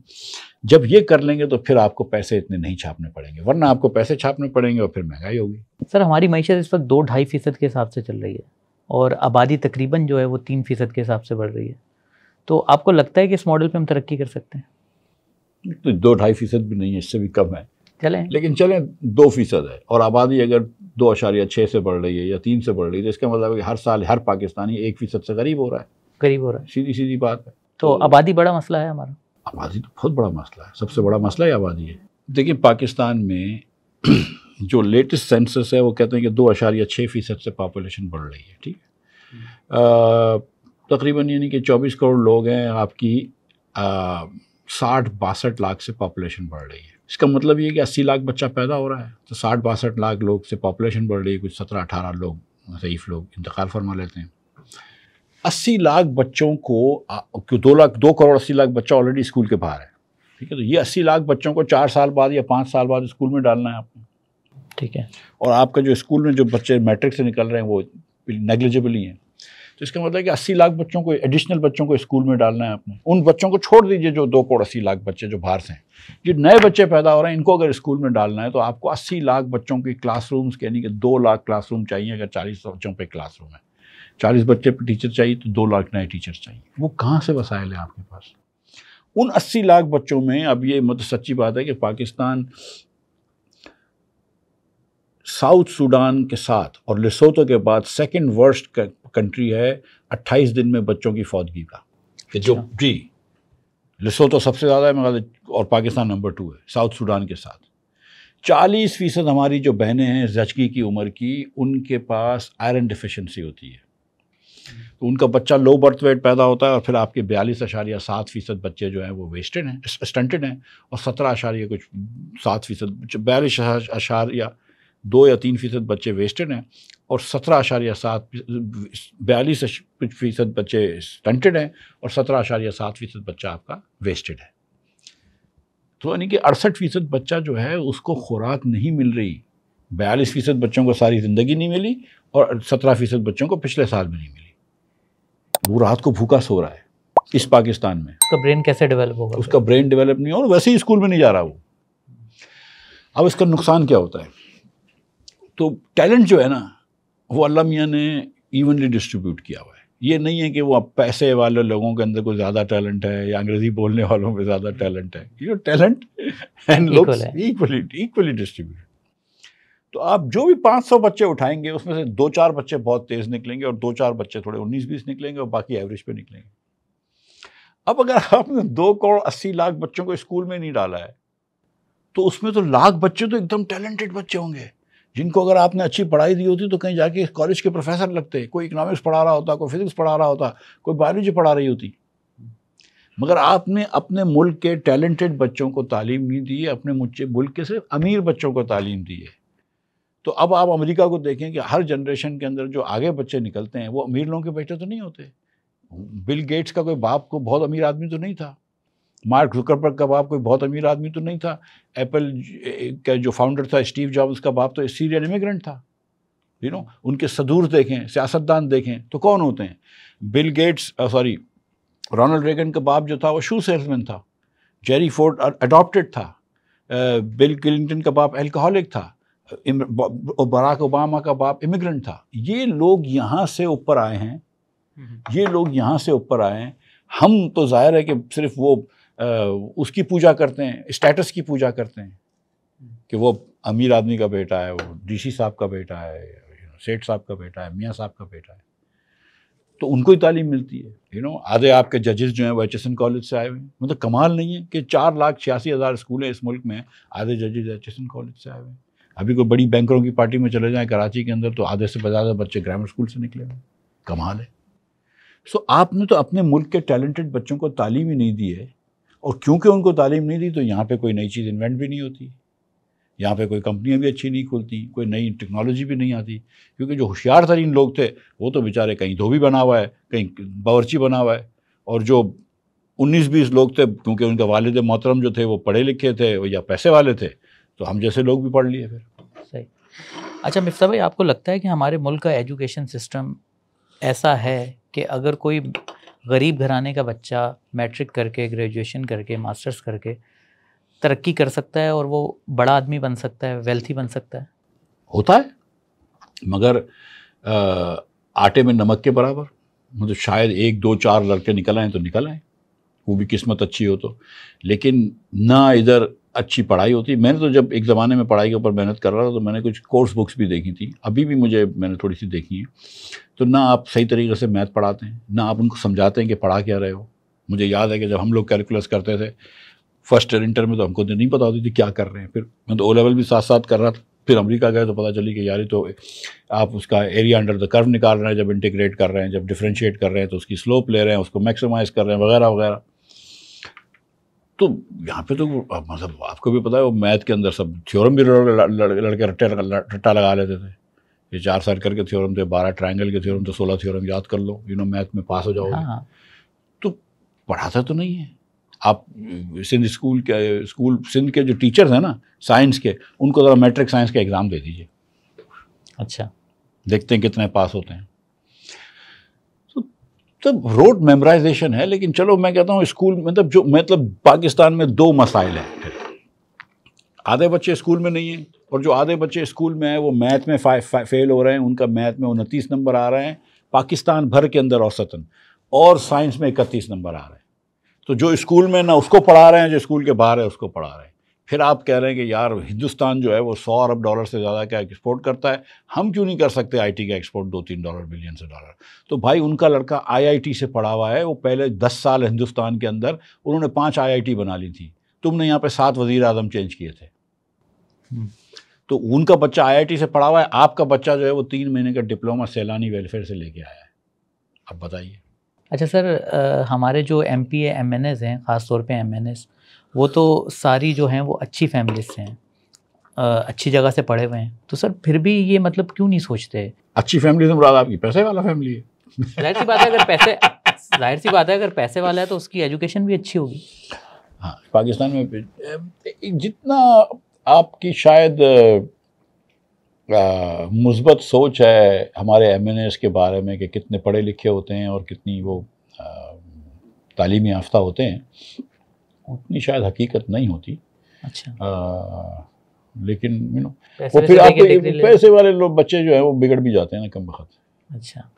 जब ये कर लेंगे तो फिर आपको पैसे इतने नहीं छापने पड़ेंगे वरना आपको पैसे छापने पड़ेंगे और फिर महंगाई होगी सर हमारी मीशत इस वक्त दो ढाई फीसद के हिसाब से चल रही है और आबादी तकरीबन जो है वो तीन फीसद के हिसाब से बढ़ रही है तो आपको लगता है कि इस मॉडल पे हम तरक्की कर सकते हैं तो दो ढाई फीसद भी नहीं है इससे भी कम है चलें लेकिन चलें दो फीसद है और आबादी अगर दो अशारिया छः से बढ़ रही है या तीन से बढ़ रही है तो इसका मतलब है कि हर साल हर पाकिस्तानी एक फीसद से गरीब हो रहा है गरीब हो रहा है सीधी सीधी बात है तो, तो आबादी बड़ा मसला है हमारा आबादी तो बहुत बड़ा मसला है सबसे बड़ा मसला ही आबादी है देखिए पाकिस्तान में जो लेटेस्ट सेंसस है वो कहते हैं कि दो अशारिया छः फीसद से पॉपुलेशन बढ़ रही है ठीक है हम्म। तकरीबन यानी कि 24 करोड़ लोग हैं आपकी साठ बासठ लाख से पॉपुलेशन बढ़ रही है इसका मतलब ये कि अस्सी लाख बच्चा पैदा हो रहा है तो साठ बासठ लाख लोग से पॉपुलेशन बढ़ रही है कुछ सत्रह अठारह लोग शरीफ लोग इंतकाल फरमा लेते हैं अस्सी लाख बच्चों को दो लाख दो करोड़ अस्सी लाख बच्चा ऑलरेडी स्कूल के बाहर है ठीक है तो ये अस्सी लाख बच्चों को चार साल बाद या पाँच साल बाद स्कूल में डालना है आपने ठीक है और आपका जो स्कूल में जो बच्चे मैट्रिक से निकल रहे हैं वो नेग्लिजिबल ही हैं तो इसका मतलब कि अस्सी लाख बच्चों को एडिशनल बच्चों को स्कूल में डालना है आपने उन बच्चों को छोड़ दीजिए जो दो करोड़ अस्सी लाख बच्चे जो बाहर से हैं जो नए बच्चे पैदा हो रहे हैं इनको अगर स्कूल में डालना है तो आपको अस्सी लाख बच्चों की क्लासरूम्स यानी कि दो लाख क्लासरूम चाहिए अगर चालीस बच्चों पर क्लासरूम है चालीस बच्चे पर टीचर चाहिए तो दो लाख नए टीचर चाहिए वो कहाँ से वसायल है आपके पास उन अस्सी लाख बच्चों में अब ये मतलब सच्ची बात है कि पाकिस्तान साउथ सूडान के साथ और लिसोतो के बाद सेकंड वर्स्ट कंट्री है 28 दिन में बच्चों की फौजगी का जो अच्छा। जी लिसो तो सबसे ज़्यादा है मगर और पाकिस्तान नंबर टू है साउथ सूडान के साथ चालीस फ़ीसद हमारी जो बहनें हैं जचकी की उम्र की उनके पास आयरन डिफिशेंसी होती है तो उनका बच्चा लो बर्थ वेट पैदा होता है और फिर आपके बयालीस अशारिया सात फ़ीसद बच्चे जो हैं वो वेस्टेड हैं स्टंटेड हैं और सत्रह अशारिया कुछ सात फ़ीसद बयालीस अशारिया दो या तीन फीसद बच्चे वेस्टेड हैं और सत्रह आशार्य सात बयालीस फीसद बच्चे स्टंटेड हैं और सत्रह आशार्य सात फीसद बच्चा आपका वेस्टेड है तो यानी कि अड़सठ फीसद बच्चा जो है उसको खुराक नहीं मिल रही बयालीस फीसद बच्चों को सारी ज़िंदगी नहीं मिली और सत्रह फीसद बच्चों को पिछले साल भी नहीं मिली वो रात को भूखा सो रहा है इस पाकिस्तान में उसका ब्रेन कैसे डेवलप होगा उसका ब्रेन डेवलप नहीं हो और वैसे ही स्कूल में नहीं जा रहा वो अब इसका नुकसान क्या होता है तो टैलेंट जो है ना वो अल्लाह मियाँ ने इवनली डिस्ट्रीब्यूट किया हुआ है ये नहीं है कि वो पैसे वाले लोगों के अंदर कोई ज़्यादा टैलेंट है या अंग्रेज़ी बोलने वालों में ज़्यादा हम्म। टैलेंट है you talent and looks equally equally तो आप जो भी 500 बच्चे उठाएंगे उसमें से दो चार बच्चे बहुत तेज़ निकलेंगे और दो चार बच्चे थोड़े उन्नीस बीस निकलेंगे और बाकी एवरेज पे निकलेंगे अब अगर आपने दो करोड़ अस्सी लाख बच्चों को स्कूल में नहीं डाला है तो उसमें तो लाख बच्चे तो एकदम टैलेंटेड बच्चे होंगे जिनको अगर आपने अच्छी पढ़ाई दी होती तो कहीं जाके कॉलेज के प्रोफेसर लगते कोई इकनॉमिक्स पढ़ा रहा होता कोई फिजिक्स पढ़ा रहा होता कोई बायोलॉजी पढ़ा रही होती मगर आपने अपने मुल्क के टैलेंटेड बच्चों को तालीम नहीं दी है अपने मुझे मुल्क के सिर्फ अमीर बच्चों को तालीम दी है तो अब आप अमेरिका को देखें कि हर जनरेशन के अंदर जो आगे बच्चे निकलते हैं वो अमीर लोगों के बेटे तो नहीं होते बिल गेट्स का कोई बाप को बहुत अमीर आदमी तो नहीं था मार्क जुकरबर्ग का बाप कोई बहुत अमीर आदमी तो नहीं था एप्पल का जो फाउंडर था स्टीव जॉब्स का बाप तो सीरियल इमिग्रेंट था यू नो उनके सदूर देखें सियासतदान देखें तो कौन होते हैं Bill Gates sorry Ronald Reagan का बाप जो था वो शू सेल्समैन था जेरी फोर्ड अडॉप्टेड था बिल क्लिंटन का बाप एल्कोहलिक था बराक ओबामा का बाप इमिग्रेंट था ये लोग यहाँ से ऊपर आए हैं हम्म। ये लोग यहाँ से ऊपर आए हैं हम तो जाहिर है कि सिर्फ वो उसकी पूजा करते हैं स्टेटस की पूजा करते हैं कि वो अमीर आदमी का बेटा है वो डीसी साहब का बेटा है सेठ साहब का बेटा है मियाँ साहब का बेटा है तो उनको ही तालीम मिलती है यू नो आधे आपके जजेस जो हैं वो एच कॉलेज से आए हुए हैं मतलब कमाल नहीं है कि चार लाख छियासी हज़ार स्कूल हैं इस मुल्क में आधे जजेज एच एस कॉलेज से आए हुए हैं अभी कोई बड़ी बैंकरों की पार्टी में चले जाएं कराची के अंदर तो आधे से ज़्यादा बच्चे ग्रामर स्कूल से निकले हुए कमाल है सो आपने तो अपने मुल्क के टैलेंटेड बच्चों को तालीम ही नहीं दी है और क्योंकि उनको तालीम नहीं दी तो यहाँ पे कोई नई चीज़ इन्वेंट भी नहीं होती यहाँ पे कोई कंपनियाँ भी अच्छी नहीं खुलती कोई नई टेक्नोलॉजी भी नहीं आती क्योंकि जो होशियार तरीन लोग थे वो तो बेचारे कहीं धोबी बना हुआ है कहीं बावरची बना हुआ है और जो उन्नीस बीस लोग थे क्योंकि उनके वालद मोहतरम जो थे वो पढ़े लिखे थे या पैसे वाले थे तो हम जैसे लोग भी पढ़ लिए फिर सही अच्छा मिफ्ता भाई आपको लगता है कि हमारे मुल्क का एजुकेशन सिस्टम ऐसा है कि अगर कोई गरीब घराने का बच्चा मैट्रिक करके ग्रेजुएशन करके मास्टर्स करके तरक्की कर सकता है और वो बड़ा आदमी बन सकता है वेल्थी बन सकता है होता है मगर आ, आटे में नमक के बराबर मतलब शायद एक दो चार लड़के निकल आए तो निकल आए वो भी किस्मत अच्छी हो तो लेकिन ना इधर अच्छी पढ़ाई होती मैंने तो जब एक ज़माने में पढ़ाई के ऊपर मेहनत कर रहा था तो मैंने कुछ कोर्स बुक्स भी देखी थी अभी भी मुझे मैंने थोड़ी सी देखी है तो ना आप सही तरीके से मैथ पढ़ाते हैं ना आप उनको समझाते हैं कि पढ़ा क्या रहे हो मुझे याद है कि जब हम लोग कैलकुलस करते थे फर्स्ट ईयर इंटर में तो हमको तो नहीं पता होती थी क्या कर रहे हैं फिर मैं तो ओ लेवल भी साथ साथ कर रहा था फिर अमेरिका गए तो पता चली कि यार तो आप उसका एरिया अंडर द कर्व निकाल रहे हैं जब इंटीग्रेट कर रहे हैं जब डिफ्रेंशिएट कर रहे हैं तो उसकी स्लोप ले रहे हैं उसको मैक्सिमाइज़ कर रहे हैं वगैरह वगैरह तो यहाँ पे तो मतलब आपको भी पता है वो मैथ के अंदर सब थ्योरम भी लड़के रट्टे रट्टा लगा लेते थे ये चार सर्कल के थ्योरम थे बारह ट्रायंगल के थ्योरम थे सोलह थ्योरम याद कर लो यू नो मैथ में पास हो जाओगे हाँ। तो पढ़ाता तो नहीं है आप सिंध स्कूल के स्कूल सिंध के जो टीचर्स हैं ना साइंस के उनको ज़रा मैट्रिक साइंस का एग्ज़ाम दे दीजिए अच्छा देखते हैं कितने पास होते हैं तो रोड मेमोराइजेशन है लेकिन चलो मैं कहता हूँ स्कूल मतलब जो मतलब पाकिस्तान में दो मसाइल हैं आधे बच्चे स्कूल में नहीं हैं और जो आधे बच्चे स्कूल में हैं वो मैथ में फाइव फा, फेल हो रहे हैं उनका मैथ में उनतीस नंबर आ रहे हैं पाकिस्तान भर के अंदर औसतन और साइंस में इकतीस नंबर आ रहे हैं तो जो स्कूल में ना उसको पढ़ा रहे हैं जो स्कूल के बाहर है उसको पढ़ा रहे हैं फिर आप कह रहे हैं कि यार हिंदुस्तान जो है वो सौ अरब डॉलर से ज़्यादा का एक्सपोर्ट करता है हम क्यों नहीं कर सकते आईटी का एक्सपोर्ट दो तीन डॉलर बिलियन से डॉलर तो भाई उनका लड़का आईआईटी से पढ़ा हुआ है वो पहले दस साल हिंदुस्तान के अंदर उन्होंने पाँच आई बना ली थी तुमने यहाँ पर सात वजीर अजम चेंज किए थे हम्म। तो उनका बच्चा आई से पढ़ा हुआ है आपका बच्चा जो है वो तीन महीने का डिप्लोमा सैलानी वेलफेयर से लेके आया है अब बताइए अच्छा सर आ, हमारे जो M P M N S हैं ख़ास तौर पर एम एन एस वो तो सारी जो हैं वो अच्छी फैमिली से हैं अच्छी जगह से पढ़े हुए हैं तो सर फिर भी ये मतलब क्यों नहीं सोचते अच्छी फैमिली से मुराद आपकी पैसे वाला फैमिली है जाहिर सी बात है अगर पैसे जाहिर सी बात है अगर पैसे वाला है तो उसकी एजुकेशन भी अच्छी होगी हाँ पाकिस्तान में जितना आपकी शायद मुस्बत सोच है हमारे एम के बारे में कि कितने पढ़े लिखे होते हैं और कितनी वो तालीम याफ्ता होते हैं उतनी शायद हकीकत नहीं होती अच्छा आ, लेकिन यू नो वो फिर आप पैसे वाले लोग बच्चे जो है वो बिगड़ भी जाते हैं ना कम वक्त अच्छा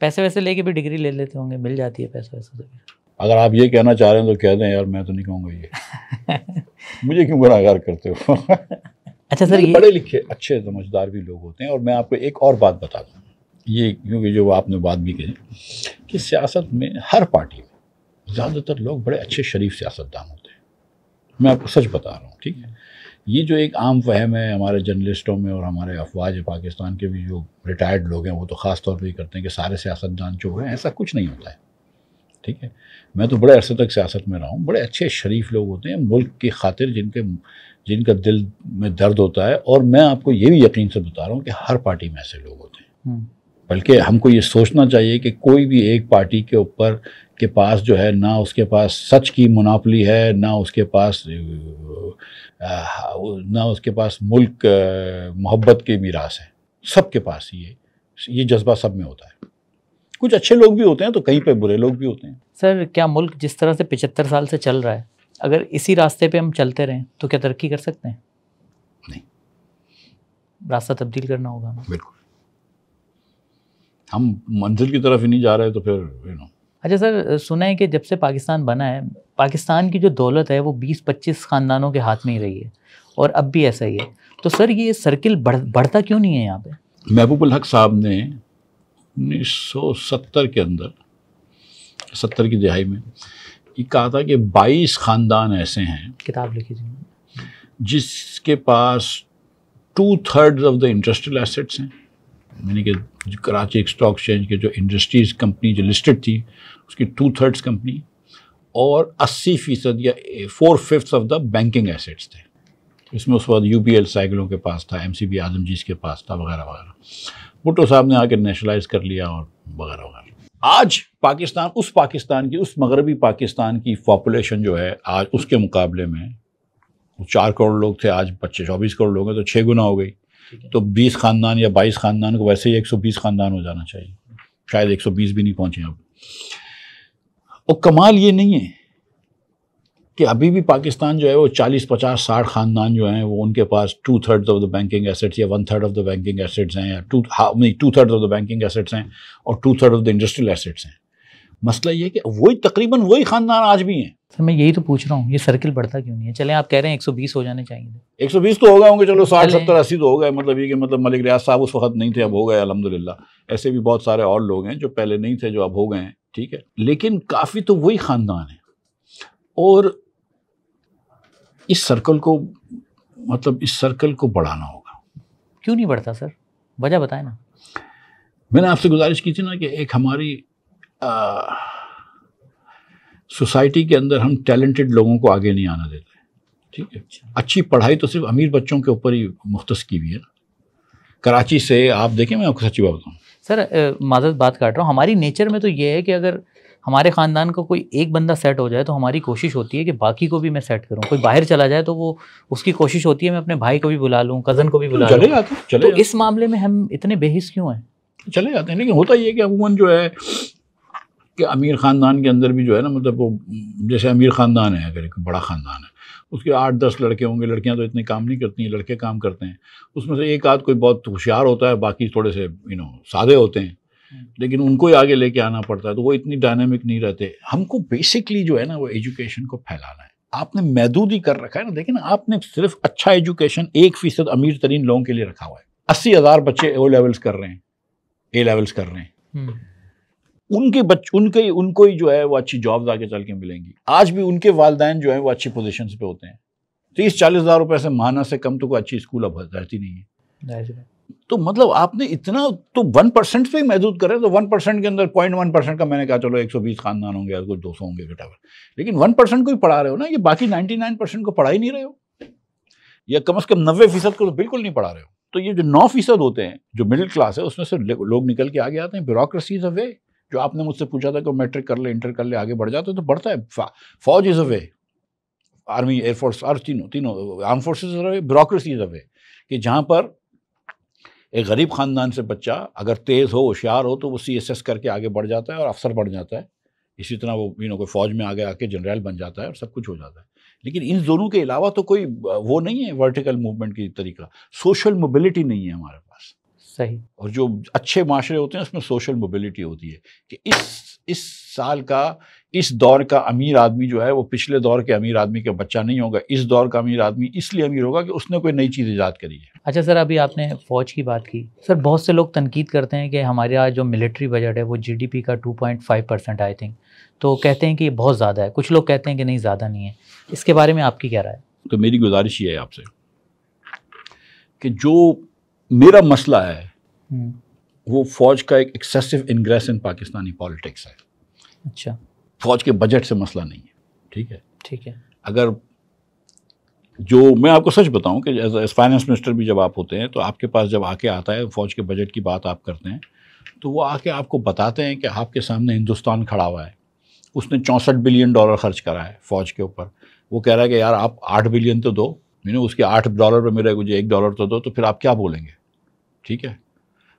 पैसे वैसे लेके भी डिग्री ले लेते होंगे मिल जाती है पैसे वैसे तो अगर आप ये कहना चाह रहे हैं तो कह दें यार मैं तो नहीं कहूँगा ये मुझे क्यों गुनागार करते हो अच्छा सर ये पढ़े लिखे अच्छे समझदार भी लोग होते हैं और मैं आपको एक और बात बता दूँ ये क्योंकि जो आपने बात भी कही कि सियासत में हर पार्टी ज़्यादातर लोग बड़े अच्छे शरीफ सियासतदान होते हैं मैं आपको सच बता रहा हूँ ठीक है ये जो एक आम वहम है हमारे जर्नलिस्टों में और हमारे अफवाज पाकिस्तान के भी जो रिटायर्ड लोग हैं वो तो ख़ास तौर पर ही करते हैं कि सारे सियासतदान जो हैं ऐसा कुछ नहीं होता है ठीक है मैं तो बड़े अरसे तक सियासत में रहा हूँ बड़े अच्छे शरीफ लोग होते हैं मुल्क की खातिर जिनके जिनका दिल में दर्द होता है और मैं आपको ये भी यकीन से बता रहा हूँ कि हर पार्टी में ऐसे लोग होते हैं हम्म। बल्कि हमको ये सोचना चाहिए कि कोई भी एक पार्टी के ऊपर के पास जो है ना उसके पास सच की मुनाफली है ना उसके पास ना उसके पास मुल्क मोहब्बत की मीरास है सब के पास ये ये जज्बा सब में होता है कुछ अच्छे लोग भी होते हैं तो कहीं पे बुरे लोग भी होते हैं सर क्या मुल्क जिस तरह से पिचहत्तर साल से चल रहा है अगर इसी रास्ते पे हम चलते रहें तो क्या तरक्की कर सकते हैं नहीं रास्ता तब्दील करना होगा बिल्कुल हम मंजिल की तरफ ही नहीं जा रहे तो फिर यू नो अच्छा सर सुना है कि जब से पाकिस्तान बना है पाकिस्तान की जो दौलत है वो 20-25 ख़ानदानों के हाथ में ही रही है और अब भी ऐसा ही है तो सर ये सर्किल बढ़ बढ़ता क्यों नहीं है यहाँ पे महबूबुल हक साहब ने 1970 के अंदर 70 की दिहाई में ये कहा था कि 22 ख़ानदान ऐसे हैं किताब लिखी थी जिसके पास two third of the industrial assets हैं यानी कि कराची स्टॉक एक्सचेंज के जो इंडस्ट्रीज कंपनी जो लिस्टेड थी उसकी टू थर्ड्स कंपनी और 80 फीसद या four fifth of the banking assets थे इसमें उस वक्त यू पी एल साइकिलों के पास था एम सी बी आजम जी के पास था वगैरह वगैरह भुट्टो साहब ने आकर नेशनलाइज कर लिया और वगैरह वगैरह आज पाकिस्तान उस पाकिस्तान की उस मगरबी पाकिस्तान की पॉपुलेशन जो है आज उसके मुकाबले में वो चार करोड़ लोग थे आज पच्चीस चौबीस करोड़ लोग हैं तो छः गुना हो गई तो 20 खानदान या 22 खानदान को वैसे ही 120 खानदान हो जाना चाहिए शायद 120 भी नहीं पहुंचे अब और कमाल ये नहीं है कि अभी भी पाकिस्तान जो है वो 40, 50, 60 खानदान जो हैं वो उनके पास two third of the banking assets या one third of the banking assets हैं या टू हाँ, नहीं two third of the banking assets हैं और two third of the industrial assets हैं मसला ये है कि वही तकरीबन वही ख़ानदान आज भी हैं सर मैं यही तो पूछ रहा हूँ ये सर्किल बढ़ता क्यों नहीं है चले आप कह रहे हैं 120 हो जाने चाहिए 120 तो हो गए होंगे चलो 60 सत्तर अस्सी तो हो गए मतलब ये कि मतलब मलिक रियाज साहब उस वक्त नहीं थे अब हो गए अलहमदिल्ला ऐसे भी बहुत सारे और लोग हैं जो पहले नहीं थे जो अब हो गए हैं ठीक है लेकिन काफ़ी तो वही ख़ानदान है और इस सर्कल को मतलब इस सर्कल को बढ़ाना होगा क्यों नहीं बढ़ता सर वजह बताए ना मैंने आपसे गुजारिश की थी ना कि एक हमारी सोसाइटी के अंदर हम टैलेंटेड लोगों को आगे नहीं आना देते ठीक है अच्छा। अच्छी पढ़ाई तो सिर्फ अमीर बच्चों के ऊपर ही मुख्त की हुई है ना कराची से आप देखें मैं आपको सच्ची बात बताऊँ सर माजत बात काट रहा हूँ हमारी नेचर में तो ये है कि अगर हमारे ख़ानदान का को कोई एक बंदा सेट हो जाए तो हमारी कोशिश होती है कि बाकी को भी मैं सेट करूँ कोई बाहर चला जाए तो वो उसकी कोशिश होती है मैं अपने भाई को भी बुला लूँ कज़न को भी बुला चले जाते चले तो इस मामले में हम इतने बेहिस क्यों हैं चले जाते हैं लेकिन होता ही है कि अमूमन जो है कि अमीर ख़ानदान के अंदर भी जो है ना मतलब वो जैसे अमीर ख़ानदान है अगर एक बड़ा ख़ानदान है उसके आठ दस लड़के होंगे लड़कियां तो इतने काम नहीं करती हैं लड़के काम करते हैं उसमें से एक आध कोई बहुत होशियार होता है बाकी थोड़े से यू नो सादे होते हैं हम्म। लेकिन उनको ही आगे लेके आना पड़ता है तो वो इतनी डायनामिक नहीं रहते हमको बेसिकली जो है ना वो एजुकेशन को फैलाना है आपने महदूद ही कर रखा है ना देखिए ना आपने सिर्फ अच्छा एजुकेशन एक फीसद अमीर तरीन लोगों के लिए रखा हुआ है अस्सी हज़ार बच्चे ओ लेवल्स कर रहे हैं ए लेवल्स कर रहे हैं हम्म। उनके बच्चे उनके उनको ही जो है वो अच्छी जॉब्स आगे चल के मिलेंगी आज भी उनके वालदेन जो है वो अच्छी पोजिशन पे होते हैं तीस तो चालीस हज़ार रुपए से माना से कम तो कोई अच्छी स्कूल अब रहती नहीं है तो मतलब आपने इतना तो वन परसेंट पे महदूद करे तो वन परसेंट के अंदर पॉइंट वन परसेंट का मैंने कहा चलो एक सौ बीस खानदान होंगे या कुछ दो सौ होंगे घटावर लेकिन वन परसेंट को ही पढ़ा रहे हो ना ये बाकी नाइन्टी नाइन परसेंट को पढ़ा ही नहीं रहे हो या कम अज़ कम नब्बे फीसद को तो बिल्कुल नहीं पढ़ा रहे हो तो ये जो नौ फीसद होते हैं जो मिडिल क्लास है उसमें से लोग निकल के आगे आते हैं ब्यूरोक्रेसी इज़ अ वे जो आपने मुझसे पूछा था कि मैट्रिक कर ले इंटर कर ले आगे बढ़ जाते तो बढ़ता है फौज is a way army air force और तीनों तीनों arm forces is a way bureaucracy is a way कि जहाँ पर एक गरीब ख़ानदान से बच्चा अगर तेज़ हो होशियार हो तो वो सी एस एस करके आगे बढ़ जाता है और अफसर बढ़ जाता है इसी तरह वो यू नो कोई फ़ौज में आगे आके जनरल बन जाता है और सब कुछ हो जाता है लेकिन इन दोनों के अलावा तो कोई वो नहीं है वर्टिकल मूवमेंट की तरीका सोशल मोबिलिटी नहीं है हमारे पास सही और जो अच्छे माशरे होते हैं उसमें सोशल मोबिलिटी होती है कि इस इस साल का इस दौर का अमीर आदमी जो है वो पिछले दौर के अमीर आदमी का बच्चा नहीं होगा इस दौर का अमीर आदमी इसलिए अमीर होगा कि उसने कोई नई चीज़ ईजाद करी है अच्छा सर अभी आपने फ़ौज की बात की सर बहुत से लोग तनकीद करते हैं कि हमारे यहाँ जो मिलिट्री बजट है वो जीडीपी का 2.5 परसेंट आई थिंक तो कहते हैं कि ये बहुत ज़्यादा है कुछ लोग कहते हैं कि नहीं ज़्यादा नहीं है इसके बारे में आपकी क्या राय तो मेरी गुजारिश ये है आपसे कि जो मेरा मसला है वो फौज का एक excessive ingress in Pakistani politics है अच्छा फौज के बजट से मसला नहीं है ठीक है ठीक है अगर जो मैं आपको सच बताऊं कि एज फाइनेंस मिनिस्टर भी जब आप होते हैं तो आपके पास जब आके आता है फौज के बजट की बात आप करते हैं तो वो आके आपको बताते हैं कि आपके सामने हिंदुस्तान खड़ा हुआ है उसने चौंसठ बिलियन डॉलर खर्च करा है फ़ौज के ऊपर वो कह रहा है कि यार आप आठ बिलियन तो दो मैंने उसके आठ डॉलर पर मेरे मुझे एक डॉलर तो दो तो फिर आप क्या बोलेंगे ठीक है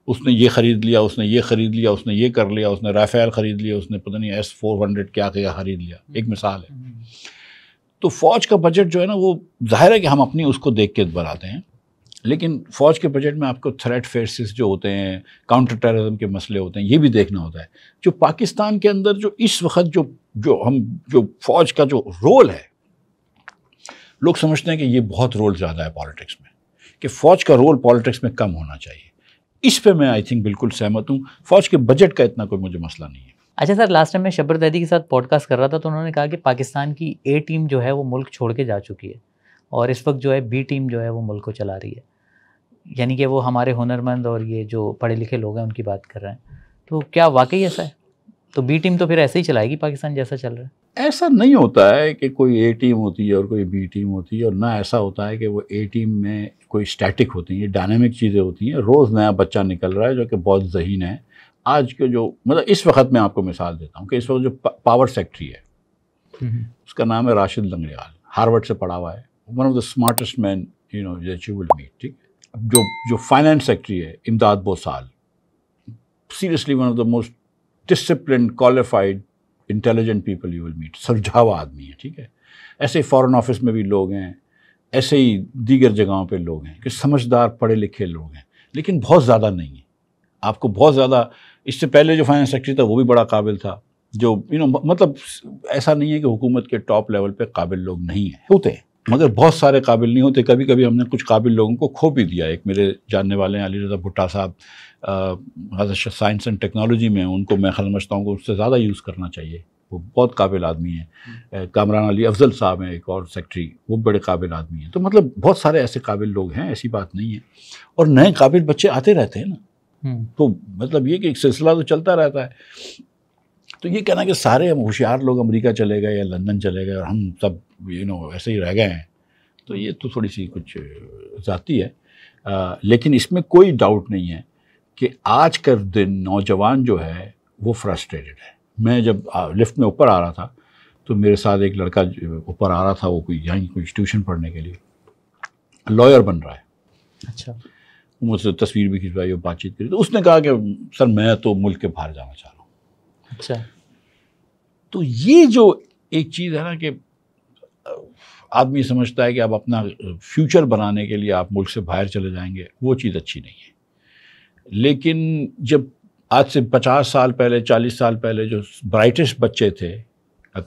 उसने ये ख़रीद लिया उसने ये ख़रीद लिया उसने ये कर लिया उसने राफेल ख़रीद लिया उसने पता नहीं एस फोर हंड्रेड क्या क्या ख़रीद लिया एक मिसाल है तो फ़ौज का बजट जो है ना वो जाहिर है कि हम अपनी उसको देख के बनाते हैं लेकिन फ़ौज के बजट में आपको थ्रेट फेसिस जो होते हैं काउंटर टेररिज्म के मसले होते हैं ये भी देखना होता है जो पाकिस्तान के अंदर जो इस वक्त जो जो हम जो फ़ौज का जो रोल है लोग समझते हैं कि ये बहुत रोल ज़्यादा है पॉलिटिक्स में कि फ़ौज का रोल पॉलिटिक्स में कम होना चाहिए इस पे मैं आई थिंक बिल्कुल सहमत हूँ फौज के बजट का इतना कोई मुझे मसला नहीं है अच्छा सर लास्ट टाइम मैं शबर दैदी के साथ पॉडकास्ट कर रहा था तो उन्होंने कहा कि पाकिस्तान की ए टीम जो है वो मुल्क छोड़ के जा चुकी है और इस वक्त जो है बी टीम जो है वो मुल्क को चला रही है यानी कि वो हमारे हुनरमंद और ये जो पढ़े लिखे लोग हैं उनकी बात कर रहे हैं तो क्या वाकई ऐसा है तो बी टीम तो फिर ऐसे ही चलाएगी पाकिस्तान जैसा चल रहा है ऐसा नहीं होता है कि कोई ए टीम होती है और कोई बी टीम होती है और ना ऐसा होता है कि वो ए टीम में कोई स्टैटिक होती हैं ये डायनेमिक चीज़ें होती हैं रोज़ नया बच्चा निकल रहा है जो कि बहुत जहीन है आज के जो मतलब इस वक्त मैं आपको मिसाल देता हूँ कि इस वक्त जो पावर सेक्ट्री है हम्म। उसका नाम है राशिद लंगड़ियाल हार्वर्ड से पढ़ा हुआ है one of the smartest man you know that meet ठीक जो जो फाइनेंस सेक्ट्री है Imdad Bosal seriously one of the most discipline qualified intelligent people you will meet सुलझावा आदमी है ठीक है ऐसे फॉरेन ऑफिस में भी लोग हैं ऐसे ही दीगर जगहों पे लोग हैं कि समझदार पढ़े लिखे लोग हैं लेकिन बहुत ज़्यादा नहीं है आपको बहुत ज़्यादा इससे पहले जो फाइनेंस सेक्रेटरी था वो भी बड़ा काबिल था जो यू नो मतलब ऐसा नहीं है कि हुकूमत के टॉप लेवल पे काबिल लोग नहीं हैं होते हैं मगर बहुत सारे काबिल नहीं होते कभी कभी हमने कुछ काबिल लोगों को खो भी दिया एक मेरे जानने वाले हैं अली रजा भुट्टा साहब हजरत साइंस एंड टेक्नोलॉजी में उनको मैं समझता हूँ कि उससे ज़्यादा यूज़ करना चाहिए वो बहुत काबिल आदमी हैं हम्म। कामरान अली अफजल साहब हैं एक और सेक्रटरी वो बड़े काबिल आदमी हैं तो मतलब बहुत सारे ऐसे काबिल लोग हैं ऐसी बात नहीं है और नए काबिल बच्चे आते रहते हैं ना हम्म। तो मतलब ये कि एक सिलसिला तो चलता रहता है तो ये कहना कि सारे हम होशियार लोग अमेरिका चले गए या लंदन चले गए और हम सब यू नो ऐसे ही रह गए हैं तो ये तो थोड़ी सी कुछ जाती है आ, लेकिन इसमें कोई डाउट नहीं है कि आज का दिन नौजवान जो है वो फ्रस्ट्रेटेड है मैं जब लिफ्ट में ऊपर आ रहा था तो मेरे साथ एक लड़का ऊपर आ रहा था वो कोई यहीं कोई ट्यूशन पढ़ने के लिए लॉयर बन रहा है अच्छा मुझसे तस्वीर भी खिंचवाई और बातचीत करी तो उसने कहा कि सर मैं तो मुल्क के बाहर जाना चाह रहा हूँ अच्छा तो ये जो एक चीज़ है ना कि आदमी समझता है कि आप अपना फ्यूचर बनाने के लिए आप मुल्क से बाहर चले जाएंगे वो चीज़ अच्छी नहीं है लेकिन जब आज से पचास साल पहले चालीस साल पहले जो ब्राइटेस्ट बच्चे थे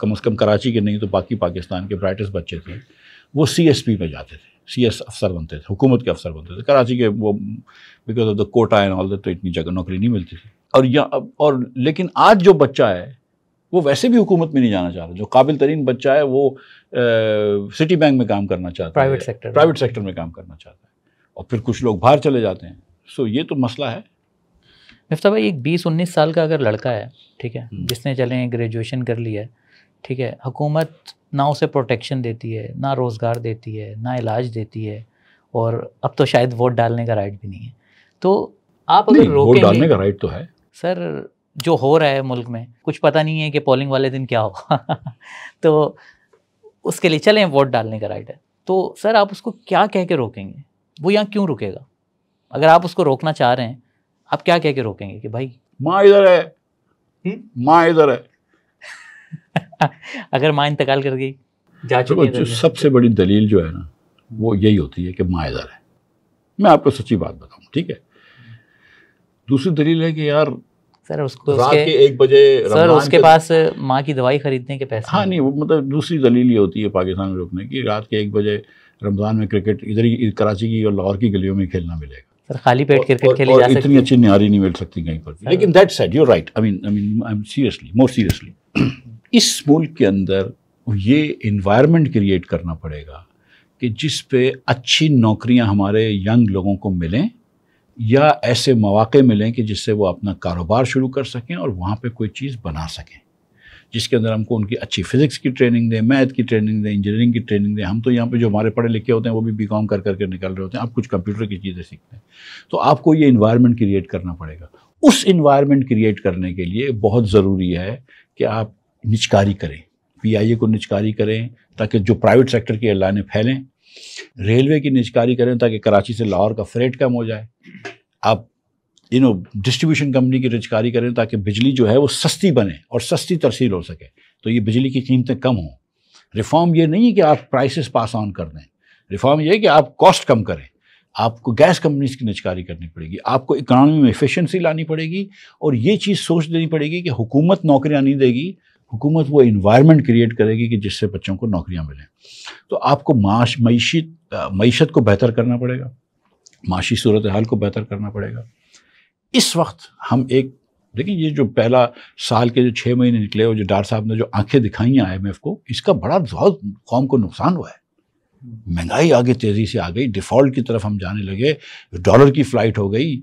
कम से कम कराची के नहीं तो बाकी पाकिस्तान के ब्राइटेस्ट बच्चे थे वो सी एस पी में जाते थे सी एस अफसर बनते थे हुकूमत के अफसर बनते थे कराची के वो because of the quota and all that तो इतनी जगह नौकरी नहीं मिलती थी और यहाँ और लेकिन आज जो बच्चा है वो वैसे भी हुकूमत में नहीं जाना चाह रहा जो काबिल तरीन बच्चा है वो सिटी बैंक में काम करना चाहता है प्राइवेट सेक्टर प्राइवेट सेक्टर में काम करना चाहता है और फिर कुछ लोग बाहर चले जाते हैं सो ये तो मसला है मिफ्ता भाई एक बीस उन्नीस साल का अगर लड़का है ठीक है हम्म। जिसने चले ग्रेजुएशन कर लिया है ठीक है हुकूमत ना उसे प्रोटेक्शन देती है ना रोज़गार देती है ना इलाज देती है और अब तो शायद वोट डालने का राइट भी नहीं है तो आप अगर वोट डालने का राइट तो है सर जो हो रहा है मुल्क में कुछ पता नहीं है कि पोलिंग वाले दिन क्या होगा तो उसके लिए चलें वोट डालने का राइट है तो सर आप उसको क्या कह के रोकेंगे वो यहाँ क्यों रुकेगा अगर आप उसको रोकना चाह रहे हैं आप क्या कह के रोकेंगे कि भाई माँ इधर है हम्म? माँ इधर है अगर माँ इंतकाल कर गई जा चुकी तो सबसे बड़ी दलील जो है ना वो यही होती है कि माँ इधर है मैं आपको सच्ची बात बताऊँ ठीक है दूसरी दलील है कि यार सर उसको रात के एक बजे सर उसके पास माँ की दवाई खरीदने के पैसे हाँ नहीं वो मतलब दूसरी दलील ये होती है पाकिस्तान में रोकने की रात के एक बजे रमज़ान में क्रिकेट इधर ही कराची की और लाहौर की गलियों में खेलना मिलेगा सर खाली पेट क्रिकेट खेली जा सकती इतनी अच्छी न्यारी नहीं मिल सकती कहीं पर हाँ। लेकिन that said you right I mean I mean I am seriously more seriously इस मुल्क के अंदर ये इन्वायरमेंट क्रिएट करना पड़ेगा कि जिस पे अच्छी नौकरियां हमारे यंग लोगों को मिलें या ऐसे मौाक़े मिलें कि जिससे वो अपना कारोबार शुरू कर सकें और वहाँ पे कोई चीज़ बना सकें जिसके अंदर हमको उनकी अच्छी फिजिक्स की ट्रेनिंग दें मैथ की ट्रेनिंग दें इंजीनियरिंग की ट्रेनिंग दें हम तो यहाँ पे जो हमारे पढ़े लिखे होते हैं वो भी बी कॉम कर करके निकल रहे होते हैं आप कुछ कंप्यूटर की चीज़ें सीखते हैं तो आपको ये इन्वायरमेंट क्रिएट करना पड़ेगा उस इन्वायरमेंट क्रिएट करने के लिए बहुत ज़रूरी है कि आप निचकारी करें पी को निचकारी करें ताकि जो प्राइवेट सेक्टर की एयरलाइनें फैलें रेलवे की निचकारी करें ताकि कराची से लाहौर का फ्रेट कम हो जाए आप यू नो डिस्ट्रीब्यूशन कंपनी की रजकारी करें ताकि बिजली जो है वो सस्ती बने और सस्ती तरसील हो सके तो ये बिजली की कीमतें कम हों रिफॉर्म ये नहीं है कि आप प्राइसेस पास ऑन कर दें रिफॉर्म ये है कि आप कॉस्ट कम करें आपको गैस कंपनीज की निचकारी करनी पड़ेगी आपको इकोनॉमी में एफिशिएंसी लानी पड़ेगी और ये चीज़ सोच देनी पड़ेगी कि हुकूमत नौकरियां नहीं देगी हुकूमत वो इन्वायरमेंट क्रिएट करेगी कि जिससे बच्चों को नौकरियां मिलें तो आपको माश मीशत मीशत को बेहतर करना पड़ेगा माशी सूरत हाल को बेहतर करना पड़ेगा इस वक्त हम एक देखिए ये जो पहला साल के जो छः महीने निकले और जो डार साहब ने जो आंखें दिखाई हैं आई एम को इसका बड़ा बहुत कौम को नुकसान हुआ है महंगाई आगे तेज़ी से आ गई डिफ़ॉल्ट की तरफ हम जाने लगे डॉलर की फ़्लाइट हो गई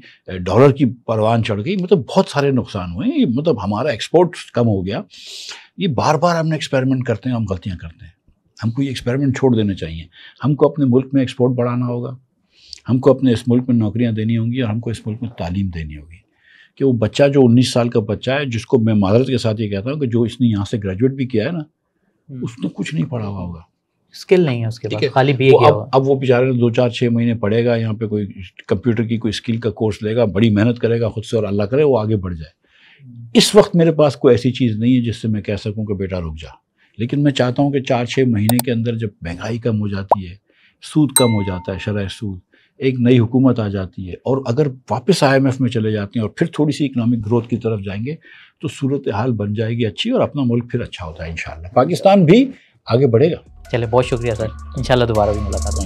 डॉलर की परवान चढ़ गई मतलब बहुत सारे नुकसान हुए मतलब हमारा एक्सपोर्ट कम हो गया ये बार बार हमने एक्सपेरिमेंट करते हैं हम गलतियाँ करते हैं हमको ये एक्सपेरिमेंट छोड़ देने चाहिए हमको अपने मुल्क में एक्सपोर्ट बढ़ाना होगा हमको अपने इस मुल्क में नौकरियाँ देनी होंगी और हमको इस मुल्क में तालीम देनी होगी कि वो बच्चा जो उन्नीस साल का बच्चा है जिसको मैं माजरत के साथ ये कहता हूँ कि जो इसने यहाँ से ग्रेजुएट भी किया है ना हम्म। उसने कुछ नहीं पढ़ा हुआ होगा स्किल नहीं है उसके पास खाली भी अब अब वो बेचारे दो चार छः महीने पढ़ेगा यहाँ पे कोई कंप्यूटर की कोई स्किल का कोर्स लेगा बड़ी मेहनत करेगा खुद से और अल्लाह करे वो आगे बढ़ जाए हम्म। इस वक्त मेरे पास कोई ऐसी चीज़ नहीं है जिससे मैं कह सकूँ कि बेटा रुक जा लेकिन मैं चाहता हूँ कि चार छः महीने के अंदर जब महंगाई कम हो जाती है सूद कम हो जाता है शरा सूद एक नई हुकूमत आ जाती है और अगर वापस आईएमएफ में चले जाते हैं और फिर थोड़ी सी इकनॉमिक ग्रोथ की तरफ जाएंगे तो सूरत हाल बन जाएगी अच्छी और अपना मुल्क फिर अच्छा होता है इन पाकिस्तान भी आगे बढ़ेगा चले बहुत शुक्रिया सर इन दोबारा भी मुलाकात